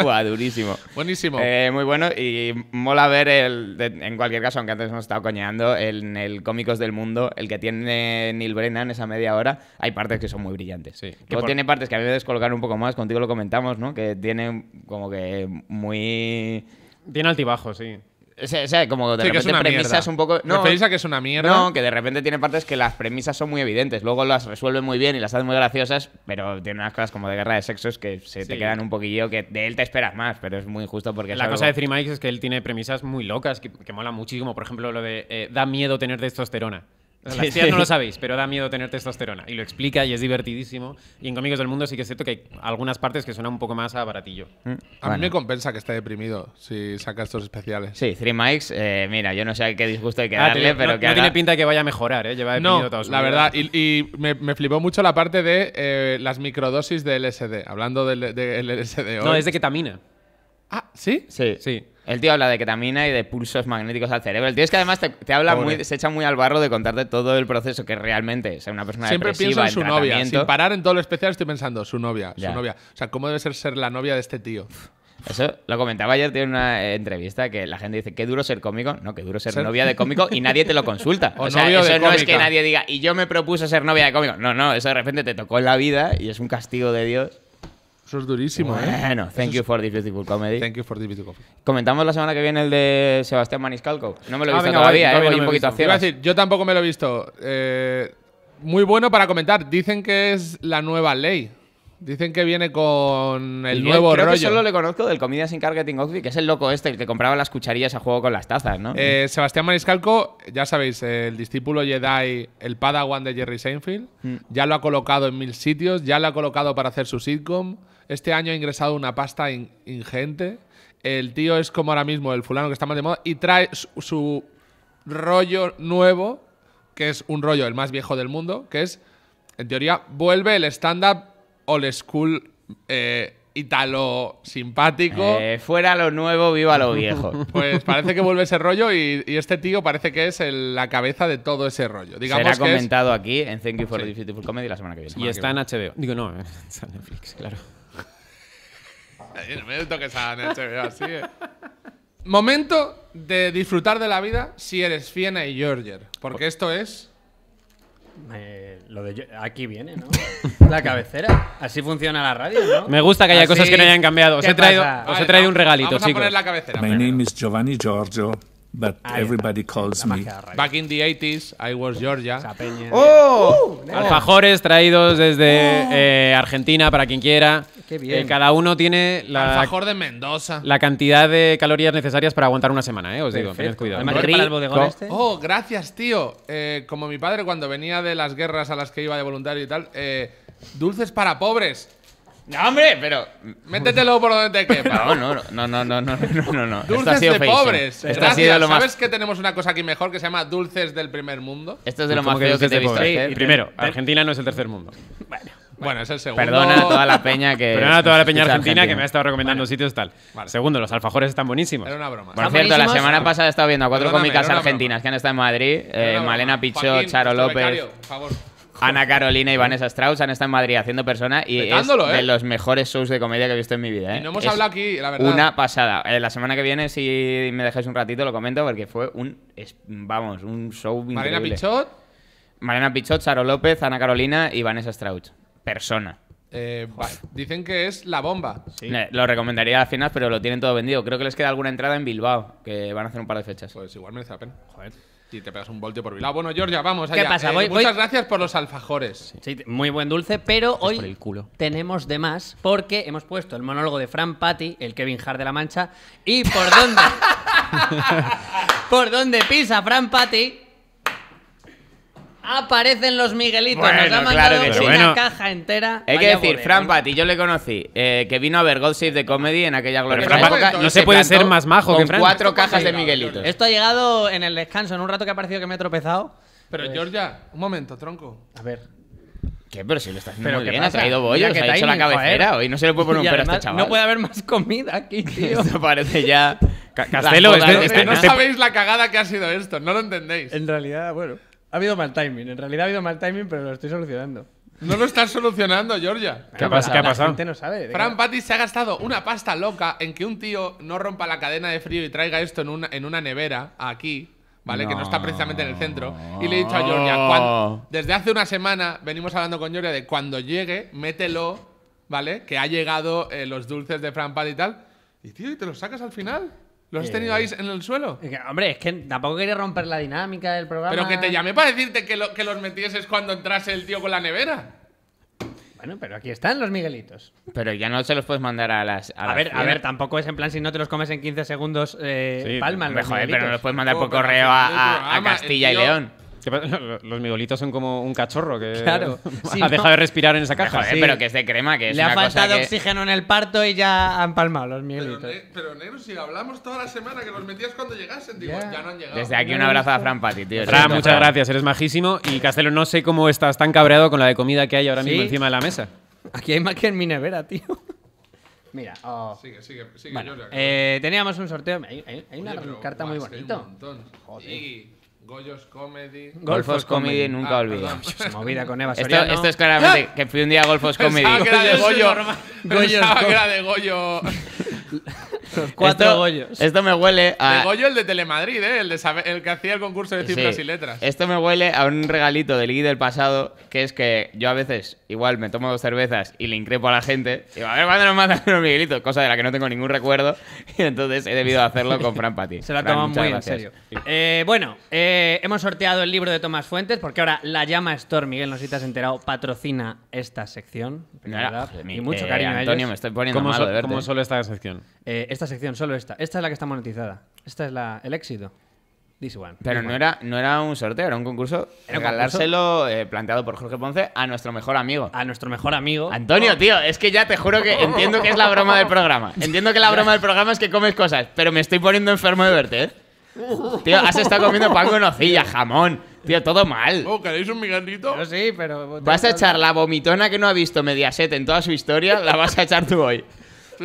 Buah, durísimo. Buenísimo. Eh, muy bueno y mola ver, el, en cualquier caso, aunque antes hemos estado coñeando, en el Cómicos del Mundo, el que tiene Neil Brennan, esa media hora, hay partes que son muy brillantes. Sí. Que tiene partes que a mí me descolgan un poco más, contigo lo comentamos, ¿no? Que tiene como que muy... Tiene altibajos, sí como premisas un poco. No, que es una mierda. que de repente tiene partes que las premisas son muy evidentes. Luego las resuelve muy bien y las hace muy graciosas, pero tiene unas cosas como de guerra de sexos que se te quedan un poquillo que de él te esperas más, pero es muy injusto porque. La cosa de Three Mike es que él tiene premisas muy locas que, mola muchísimo. Por ejemplo, lo de eh, da miedo tener testosterona. Las tías no lo sabéis, pero da miedo tener testosterona. Y lo explica y es divertidísimo. Y en Cómicos del Mundo sí que es cierto que hay algunas partes que suenan un poco más a baratillo. A mí mm, me compensa que esté deprimido si saca estos especiales. Sí, Three Mikes, eh, mira, yo no sé qué disgusto hay que ah, darle, pero que. No tiene pinta que vaya a mejorar, ¿eh? Lleva deprimido no, La verdad, y, me, flipó mucho la parte de eh, las microdosis de LSD. Hablando del de LSD hoy. No, es de ketamina. Ah, ¿sí? Sí. Sí. El tío habla de ketamina y de pulsos magnéticos al cerebro. El tío es que además te, habla muy, se echa muy al barro de contarte todo el proceso que realmente es una persona Siempre depresiva, pienso en su novia. Sin parar en todo lo especial estoy pensando, su novia, su novia. O sea, ¿cómo debe ser ser la novia de este tío? Eso lo comentaba ayer en una entrevista que la gente dice, qué duro ser cómico. No, qué duro ser, novia de cómico y nadie te lo consulta. o, sea, eso no es que nadie diga, y yo me propuse ser novia de cómico. No, no, eso de repente te tocó en la vida y es un castigo de Dios. Eso es durísimo, ¿eh? Bueno, thank you for this beautiful comedy. Thank you for this beautiful comedy. Comentamos la semana que viene el de Sebastián Maniscalco. No me lo he visto todavía, eh, yo tampoco me lo he visto. Eh, muy bueno para comentar. Dicen que es la nueva ley. Dicen que viene con el nuevo creo rollo. Que solo le conozco del Comedia sin Cargeting Office, que es el loco este, el que compraba las cucharillas a juego con las tazas, ¿no? Eh, Sebastián Maniscalco, ya sabéis, el discípulo Jedi, el padawan de Jerry Seinfeld, mm. ya lo ha colocado en mil sitios, ya lo ha colocado para hacer su sitcom. Este año ha ingresado una pasta ingente. El tío es como ahora mismo el fulano que está más de moda y trae su, rollo nuevo, que es un rollo el más viejo del mundo, que es, en teoría, vuelve el stand-up old school eh, italo simpático. Eh, fuera lo nuevo, viva lo viejo. Pues parece que vuelve ese rollo y, este tío parece que es la cabeza de todo ese rollo. Digamos Será comentado aquí en Thank You for the Comedy la semana que viene. Y está en HBO. Digo, no, está en Netflix, claro así, Momento de disfrutar de la vida si eres Fiena y Georger. Porque esto es. Eh, lo de aquí viene, ¿no? La cabecera. Así funciona la radio, ¿no? Me gusta que haya cosas que no hayan cambiado. Os he traído, os he traído un regalito, Vamos a poner la cabecera. My name is Giovanni Giorgio, but everybody calls me. Back in the 80s, I was Georgia. ¡Oh! Uh, Alfajores traídos desde oh. eh, Argentina para quien quiera. Eh, cada uno tiene la. cantidad de calorías necesarias para aguantar una semana, ¿eh? Os digo, tened cuidado. para el bodegón este? Oh, gracias, tío. Eh, como mi padre cuando venía de las guerras a las que iba de voluntario y tal, eh, dulces para pobres. hombre, pero. Métetelo por donde te quepa. No, no, no, no, no, no, no, Dulces de pobres. ¿Sabes que tenemos una cosa aquí mejor que se llama dulces del primer mundo? Esto es de pues lo más feo que, te he visto. primero, Argentina no es el tercer mundo. Bueno. Bueno, es el segundo. Perdona a toda la peña que. Perdona toda la peña argentina, que me ha estado recomendando sitios tal. Segundo, los alfajores están buenísimos. Era una broma. Por cierto, la semana pasada he estado viendo a cuatro cómicas argentinas que han estado en Madrid: eh, Malena Pichot, Charo López. Ana Carolina y Vanessa Strauss han estado en Madrid haciendo persona y es ¿eh? de los mejores shows de comedia que he visto en mi vida. ¿eh? no hemos hablado aquí, la verdad. Una pasada. la semana que viene, si me dejáis un ratito, lo comento porque fue un. vamos, un show Marina increíble. Pichot. Pichot, Charo López, Ana Carolina y Vanessa Strauss persona. Eh, dicen que es la bomba. Lo recomendaría a final pero lo tienen todo vendido. Creo que les queda alguna entrada en Bilbao, que van a hacer un par de fechas. Pues igual merece la pena. Joder. Y te pegas un voltio por Bilbao. Bueno, Georgia, vamos allá. Eh, muchas gracias por los alfajores. Sí, muy buen dulce, pero hoy tenemos de más porque hemos puesto el monólogo de Fran patty el Kevin Hart de la Mancha, y por dónde. por dónde pisa Fran patty aparecen los Miguelitos. Nos ha mandado una caja entera. Hay que decir, Fran Pati, ¿eh? yo le conocí, eh, que vino a ver God Save the Comedy en aquella gloriosa época. No se puede ser más majo que Fran. cuatro cajas de Miguelitos. Esto ha llegado en el descanso, en un rato que ha parecido que me he tropezado. Pero pues Georgia, un momento, tronco. A ver. ¿Qué? Pero si lo está haciendo muy bien, ha traído bollos, que ha hecho la cabecera hoy. No se le puede poner un pero a este chaval. No puede haber más comida aquí, tío. Se parece ya... Castelo, es que este- no este- sabéis la cagada que ha sido esto, no lo entendéis. En realidad, bueno... Ha habido mal timing. En realidad ha habido mal timing, pero lo estoy solucionando. No lo estás solucionando, Georgia. ¿Qué, ha pues pasado? ha pasado? La gente no sabe. Fran Patti se ha gastado una pasta loca en que un tío no rompa la cadena de frío y traiga esto en una, en una nevera aquí, ¿vale? Que no está precisamente en el centro. Y le he dicho a Georgia, cuando, desde hace una semana venimos hablando con Georgia de cuando llegue, mételo, ¿vale? Que ha llegado eh, los dulces de Fran Patti y tal. Y tío, ¿y te los sacas al final? ¿Los has tenido eh, ahí en el suelo? hombre, es que tampoco quería romper la dinámica del programa. Pero que te llamé para decirte que, que los metieses cuando entrase el tío con la nevera. Bueno, pero aquí están los Miguelitos. Pero ya no se los puedes mandar a las. A, ver, a ver, tampoco es en plan si no te los comes en 15 segundos, eh, pero no los puedes mandar por correo a Castilla y León. Los migolitos son como un cachorro que claro. ha ah, dejado de respirar en esa caja. Pero que es de crema, que es Le ha faltado oxígeno en el parto y ya han palmado los migolitos. Pero, si hablamos toda la semana que los metías cuando llegasen, digo, ya no han llegado. Desde aquí un abrazo a Fran Pati, tío. Fran, muchas gracias, eres majísimo. Y Castelo, no sé cómo estás tan cabreado con la de comida que hay ahora mismo encima de la mesa. Aquí hay más que en mi nevera, tío. Mira, oh. sigue, sigue, sigue. Eh, teníamos un sorteo. Hay, una carta muy bonita. Goyos Comedy. Golfos Comedy, nunca ah, olvido. con Eva Esto, esto es claramente ¡Ah! que fui un día a Golfos Comedy. Pensaba que era de Goyo. Pensaba que era de Goyo. cuatro esto, Esto me huele a. El el de Telemadrid, ¿eh? el, que hacía el concurso de cifras y letras. Esto me huele a un regalito del Gui del pasado, que es que yo a veces igual me tomo dos cervezas y le increpo a la gente. y va a ver cuándo nos Miguelitos, cosa de la que no tengo ningún recuerdo. Y entonces he debido hacerlo con Fran Pati. Se la toman muy en serio. Eh, bueno, eh, hemos sorteado el libro de Tomás Fuentes, porque ahora la llama Store, Miguel, no sé si te has enterado, patrocina esta sección. y mucho eh, cariño. a ellos. Antonio, me estoy poniendo malo de verte. ¿Cómo solo esta sección? Eh, esta sección, solo esta. Esta es la que está monetizada. Esta es la, el éxito. Dis one, Pero no, Era, no era un sorteo, era un concurso. ¿Era un regalárselo eh, planteado por Jorge Ponce a nuestro mejor amigo. A nuestro mejor amigo. Antonio, tío, es que ya te juro que entiendo que es la broma del programa. Entiendo que la broma del programa es que comes cosas, pero me estoy poniendo enfermo de verte, ¿eh? Tío, has estado comiendo pan con nocilla, jamón. Tío, todo mal. Oh, ¿queréis un migandito? Yo sí, pero. Vas a echar la vomitona que no ha visto Mediaset en toda su historia, la vas a echar tú hoy.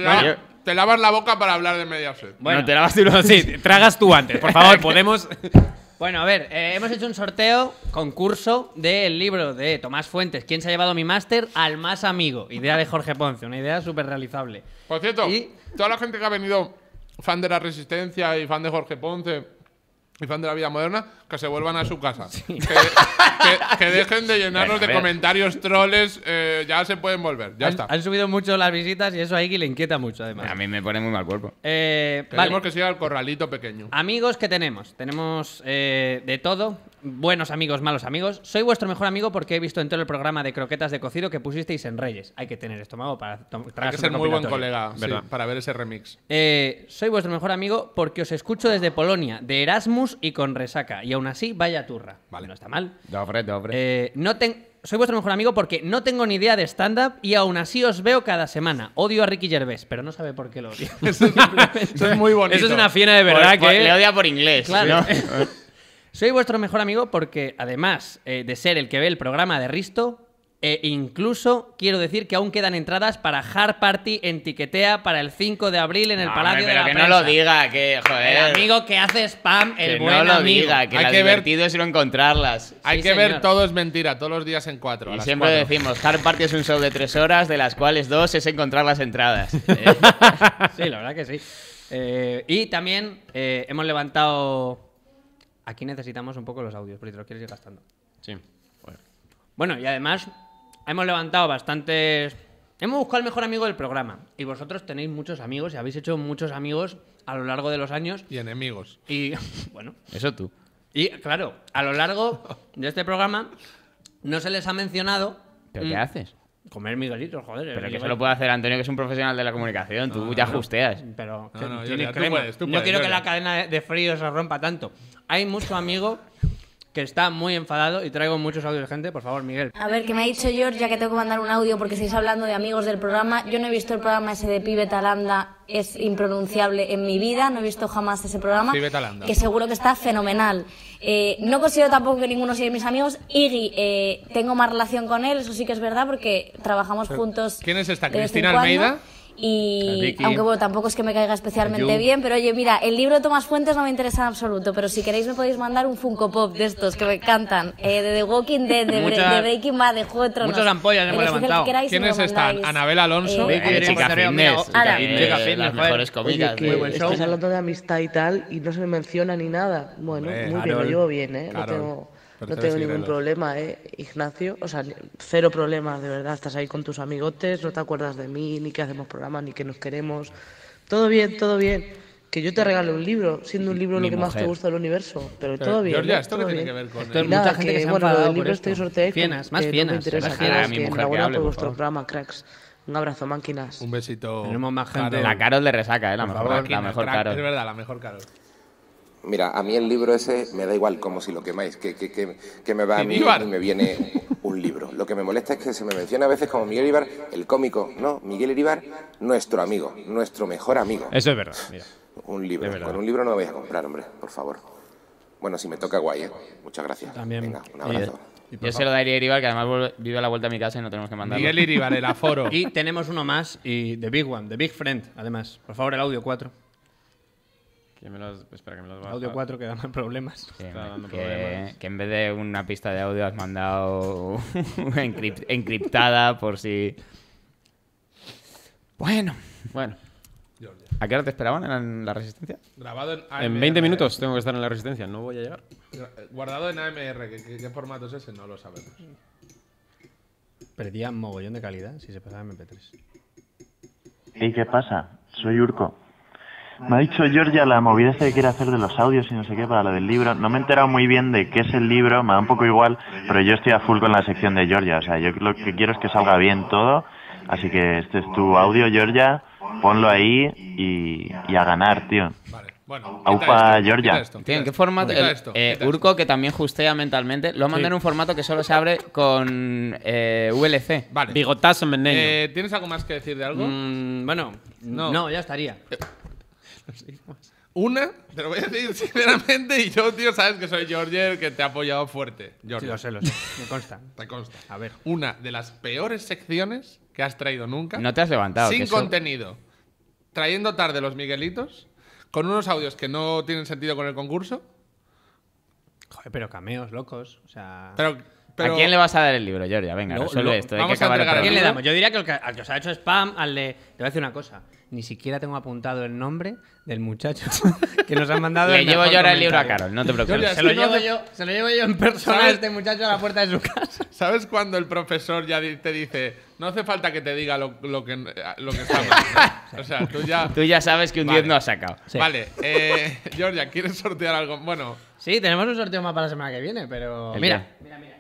Ah. Te lavas la boca para hablar de media Bueno, te lavas tú, sí, tragas tú antes, por favor, podemos. Bueno, a ver, eh, hemos hecho un sorteo, concurso del libro de Tomás Fuentes, ¿Quién se ha llevado mi máster? Al más amigo. Idea de Jorge Ponce, una idea súper realizable. Por cierto, toda la gente que ha venido, fan de la Resistencia y fan de Jorge Ponce, y fan de la vida moderna, que se vuelvan a su casa. Que, que, dejen de llenarnos de comentarios troles, eh, ya se pueden volver, ya han, está. Han subido mucho las visitas y eso a que le inquieta mucho, además. A mí me pone muy mal cuerpo. Eh, que sea el corralito pequeño. Amigos que tenemos, tenemos eh, de todo buenos amigos, malos amigos. Soy vuestro mejor amigo porque he visto entero el programa de croquetas de cocido que pusisteis en Reyes. Hay que tener estómago para Hay que ser muy buen colega para ver ese remix. Eh, soy vuestro mejor amigo porque os escucho desde Polonia, de Erasmus y con resaca. Y aún así, vaya turra. Vale. No está mal. Dobre, dobre. Eh, no Soy vuestro mejor amigo porque no tengo ni idea de stand-up y aún así os veo cada semana. Odio a Ricky Gervais, pero no sabe por qué lo odio. eso, es, muy bonito. Eso es una fiena de verdad que... le odia por inglés. Soy vuestro mejor amigo porque, además eh, de ser el que ve el programa de Risto, e incluso quiero decir que aún quedan entradas para Hard Party en Tiquetea para el 5 de abril en el Palacio de la que no lo diga, que joder. El amigo que hace spam, el que buen no lo Diga, que Hay que divertido ver... es encontrarlas. Hay que ver todo es mentira, todos los días en cuatro. Y siempre decimos, Hard Party es un show de tres horas, de las cuales dos es encontrar las entradas. sí, la verdad que sí. Eh, y también eh, hemos levantado aquí necesitamos un poco los audios, porque te los quieres ir gastando. Sí. Bueno, y además hemos levantado bastantes... Hemos buscado el mejor amigo del programa. Y vosotros tenéis muchos amigos y habéis hecho muchos amigos a lo largo de los años. Y enemigos. Y bueno. Eso tú. Y claro, a lo largo de este programa no se les ha mencionado. ¿Pero qué mm, haces? Comer Miguelitos, joder. Pero eh, que eso lo puede hacer Antonio, que es un profesional de la comunicación. Tú ya ajusteas. Pero no, no, yo, no quiero que la cadena de frío se rompa tanto. Hay mucho amigo que está muy enfadado y traigo muchos audios de gente. Por favor, Miguel. A ver, que me ha dicho George, ya que tengo que mandar un audio porque estáis hablando de amigos del programa. Yo no he visto el programa ese de Pibe Talanda, es impronunciable en mi vida, no he visto jamás ese programa. Que seguro que está fenomenal. Eh, no considero tampoco que ninguno sea de mis amigos. Iggy, eh, tengo más relación con él, eso sí que es verdad, porque trabajamos juntos. ¿Quién es esta? ¿Cristina Almeida? Y aunque bueno, tampoco es que me caiga especialmente bien, pero oye, mira, el libro de Tomás Fuentes no me interesa en absoluto, pero si queréis me podéis mandar un Funko Pop de estos que me encantan, eh, de The Walking Dead, de, de Breaking Bad, de Juego de Tronos. Muchas ampollas hemos levantado. ¿Quiénes están? Anabel Alonso, eh, Chica Fitness, eh, las mejores comidas. Estás hablando de amistad y tal, y no se me menciona ni nada. Bueno, muy bien, lo llevo bien, ¿eh? Lo tengo no tengo ningún problema, ¿eh, Ignacio? O sea, cero problemas, de verdad. Estás ahí con tus amigotes, no te acuerdas de mí, ni que hacemos programas, ni que nos queremos. Todo bien, todo bien. Que yo te regalo un libro, siendo un libro lo que más te gusta del universo. Pero, todo bien. Georgia, ¿eh? ¿esto tiene bien. que ver con esto? mucha gente que, se bueno, el libro este estoy sorteado. Fienas, más fienas. me interesa mi mujer que hable, por vuestro programa, cracks. Un abrazo, máquinas. Un besito. La Carol le resaca, ¿eh? La mejor, la mejor Carol. Es verdad, la mejor Carol. Mira, a mí el libro ese me da igual como si lo quemáis, que, que, que, me va a mí y me viene un libro. Lo que me molesta es que se me menciona a veces como Miguel Ibar, el cómico. No, Miguel Iribar, nuestro amigo, nuestro mejor amigo. Eso es verdad, Un libro. Con un libro no lo voy a comprar, hombre, por favor. Bueno, si me toca, guay, ¿eh? Muchas gracias. También. Venga, un abrazo. Yo se lo daría a Iribar, que además vive a la vuelta de mi casa y no tenemos que mandarlo. Miguel Iribar, el aforo. y tenemos uno más, y The Big One, The Big Friend, además. Por favor, el audio 4. Audio 4 que da más problemas. que, en vez de una pista de audio has mandado encriptada por si. Bueno. Bueno. ¿A qué hora te esperaban en la resistencia? en 20 minutos tengo que estar en la resistencia, no voy a llegar. Eh, guardado en AMR, ¿qué, formato es ese? No lo sabemos. Perdía mogollón de calidad si se pasaba MP3. ¿Y qué pasa? Soy Urco. Me ha dicho Georgia la movida que quiere hacer de los audios y no sé qué para la del libro. No me he enterado muy bien de qué es el libro, me da un poco igual, pero yo estoy a full con la sección de Georgia. O sea, yo lo que quiero es que salga bien todo. Así que este es tu audio, Georgia. Ponlo ahí y, a ganar, tío. Vale. Bueno, Aupa, Georgia. qué formato? eh, Urco, que también justea mentalmente, lo manda en un formato que solo se abre con eh, VLC. Vale. Eh, ¿Tienes algo más que decir de algo? Mm, bueno, no. no. ya estaría. Eh, una, te lo voy a decir sinceramente, y yo, tío, sabes que soy George que te ha apoyado fuerte. Yo Sí, lo sé, lo sé. Me consta. te consta. A ver. Una de las peores secciones que has traído nunca. No te has levantado. Sin contenido. Trayendo tarde los Miguelitos, con unos audios que no tienen sentido con el concurso. Joder, pero cameos, locos. O sea. Pero ¿A quién le vas a dar el libro, Georgia? Venga, no, resuelve esto. Hay que acabar a ¿A quién le damos? Yo diría que, el que al que os ha hecho spam, al de. Te voy a decir una cosa. Ni siquiera tengo apuntado el nombre del muchacho que nos han mandado. le llevo yo ahora el libro a Carol, no te preocupes. se, lo llevo yo, se lo llevo yo en persona a este muchacho a la puerta de su casa. ¿Sabes cuando el profesor ya te dice, no hace falta que te diga lo, que, lo que o sea, tú ya. Tú ya sabes que un 10 no ha sacado. Vale, eh, Georgia, ¿quieres sortear algo? Bueno. Sí, tenemos un sorteo más para la semana que viene, pero. Mira, mira, mira.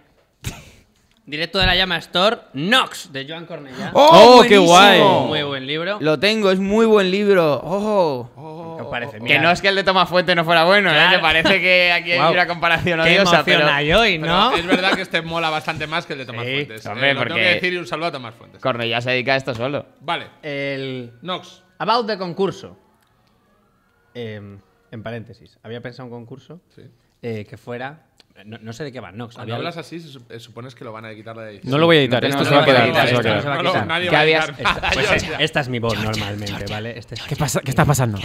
Directo de la Llama Store, Nox, de Joan Cornellá. Oh, ¡Oh, qué guay! Muy buen libro. Lo tengo, es muy buen libro. ¡Oh! oh. Que no es que el de Tomás Fuente no fuera bueno, ¿eh? Que parece que aquí hay una comparación qué odiosa. Pero, hoy, ¿no? es verdad que este mola bastante más que el de Tomás Fuentes. Eh. tengo que decir un saludo a Tomás Fuentes. Cornellá se dedica a esto solo. Vale. El... Nox. About the concurso. Em, en paréntesis, había pensado un concurso eh, que fuera no, sé de qué van, Nox. Cuando hablas así, eh, supones que lo van a quitar la edición. No lo voy a editar, esto se va a quedar. Pues esta es mi voz normalmente, ¿vale? ¿Qué, está pasando?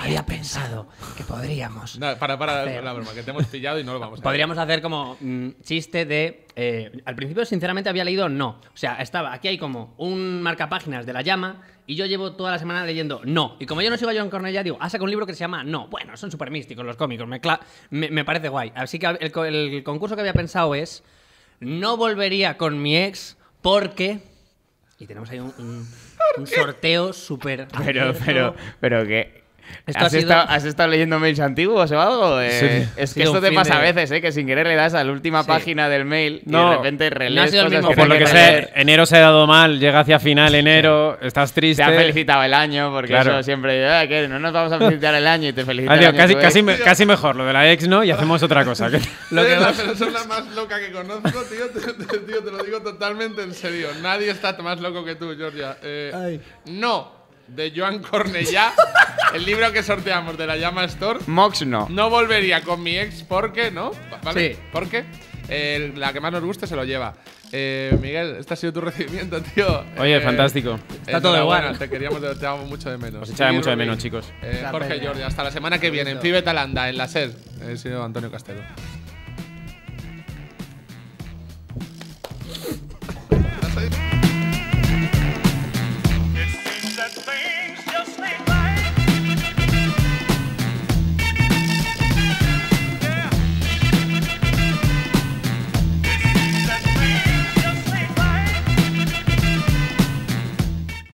había pensado que podríamos. para, para, la broma, que te hemos pillado y no lo vamos a hacer. Podríamos hacer como mm, chiste de eh, al principio sinceramente había leído no. O sea, estaba, aquí hay como un marcapáginas de la llama y yo llevo toda la semana leyendo no. Y como yo no sigo a John Cornell, ya digo, ah, saca un libro que se llama No. Bueno, son súper místicos los cómicos, me, me, parece guay. Así que el, concurso que había pensado es, no volvería con mi ex porque... Y tenemos ahí un, un sorteo súper... Pero, pero, pero que ¿Has, estado, leyendo mails antiguos o algo? Eh, es que esto te pasa a veces, eh, que sin querer le das a la última página del mail y de repente relees cosas Por lo que sé, enero se ha dado mal, llega hacia final enero, estás triste. Te ha felicitado el año, porque eso siempre, ah, que no nos vamos a felicitar el año y te felicito. casi, casi, casi, mejor, lo de la ex no y hacemos otra cosa. lo que la persona más loca que conozco, tío te, te lo digo totalmente en serio. Nadie está más loco que tú, Georgia. Eh, no de Joan Cornellá, el libro que sorteamos de la Llama Store. Mox no. No volvería con mi ex porque, ¿no? ¿Vale? Sí. Porque la que más nos guste se lo lleva. Eh, Miguel, este ha sido tu recibimiento, tío. Oye, eh, fantástico. Eh, Está todo igual. Te queríamos, te damos mucho de menos. Os echaba mucho de menos, chicos. Jorge Jordi, hasta la semana que viene en Talanda, en la sed He sido Antonio Castelo.